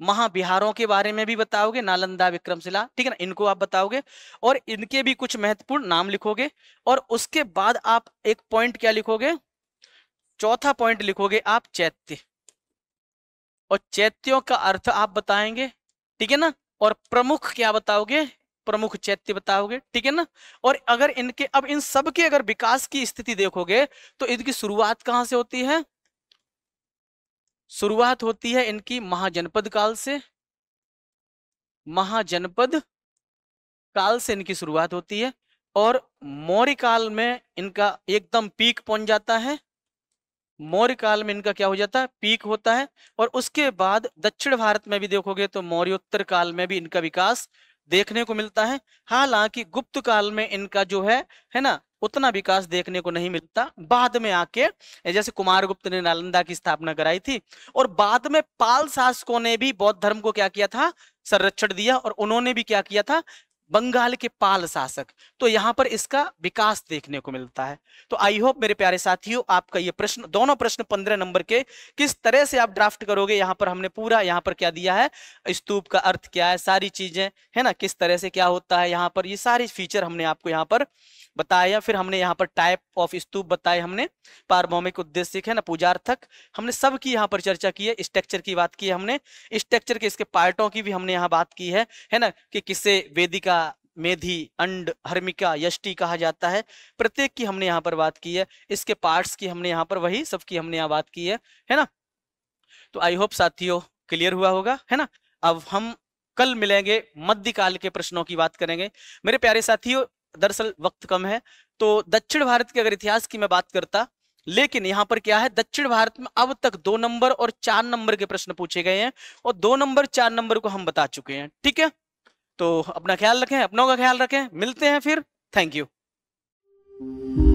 Speaker 1: महाबिहारों के बारे में भी बताओगे नालंदा विक्रमशिला ठीक है ना इनको आप बताओगे और इनके भी कुछ महत्वपूर्ण नाम लिखोगे और उसके बाद आप एक पॉइंट क्या लिखोगे चौथा पॉइंट लिखोगे आप चैत्य और चैत्यों का अर्थ आप बताएंगे ठीक है ना और प्रमुख क्या बताओगे प्रमुख चैत्य बताओगे ठीक है ना और अगर इनके अब इन सबके अगर विकास की स्थिति देखोगे तो इनकी शुरुआत कहां से होती है शुरुआत होती है इनकी महाजनपद काल से महाजनपद काल से इनकी शुरुआत होती है और मौर्य काल में इनका एकदम पीक पहुंच जाता है मौर्य काल में इनका क्या हो जाता है पीक होता है और उसके बाद दक्षिण भारत में भी देखोगे तो मौर्योत्तर काल में भी इनका विकास देखने को मिलता है हालांकि गुप्त काल में इनका जो है है ना उतना विकास देखने को नहीं मिलता बाद में आके जैसे कुमार गुप्त ने नालंदा की स्थापना कराई थी और बाद में पाल शासकों ने भी बौद्ध धर्म को क्या किया था संरक्षण दिया और उन्होंने भी क्या किया था बंगाल के पाल शासक तो यहाँ पर इसका विकास देखने को मिलता है तो आई होप मेरे प्यारे साथियों आपका ये प्रश्न दोनों प्रश्न पंद्रह नंबर के किस तरह से आप ड्राफ्ट करोगे यहाँ पर हमने पूरा यहाँ पर क्या दिया है स्तूप का अर्थ क्या है सारी चीजें है ना किस तरह से क्या होता है यहाँ पर ये सारी फीचर हमने आपको यहाँ पर बताया फिर हमने यहाँ पर टाइप ऑफ स्तूप बताए हमने पारभौमिक उद्देश्य है ना पूजार्थक हमने सब की यहाँ पर चर्चा की है स्ट्रक्चर की बात की है हमने स्ट्रक्चर के इसके पार्टों की भी हमने यहाँ बात की है है ना कि किससे वेदिका मेधी अंड हर्मिका यष्टि कहा जाता है प्रत्येक की हमने यहाँ पर बात की है इसके पार्ट्स की हमने यहाँ पर वही सब की हमने यहाँ बात की है है ना तो आई होप साथियों क्लियर हुआ होगा है ना अब हम कल मिलेंगे मध्यकाल के प्रश्नों की बात करेंगे मेरे प्यारे साथियों दरअसल वक्त कम है तो दक्षिण भारत के अगर इतिहास की मैं बात करता लेकिन यहां पर क्या है दक्षिण भारत में अब तक दो नंबर और चार नंबर के प्रश्न पूछे गए हैं और दो नंबर चार नंबर को हम बता चुके हैं ठीक है तो अपना ख्याल रखें अपनों का ख्याल रखें मिलते हैं फिर थैंक यू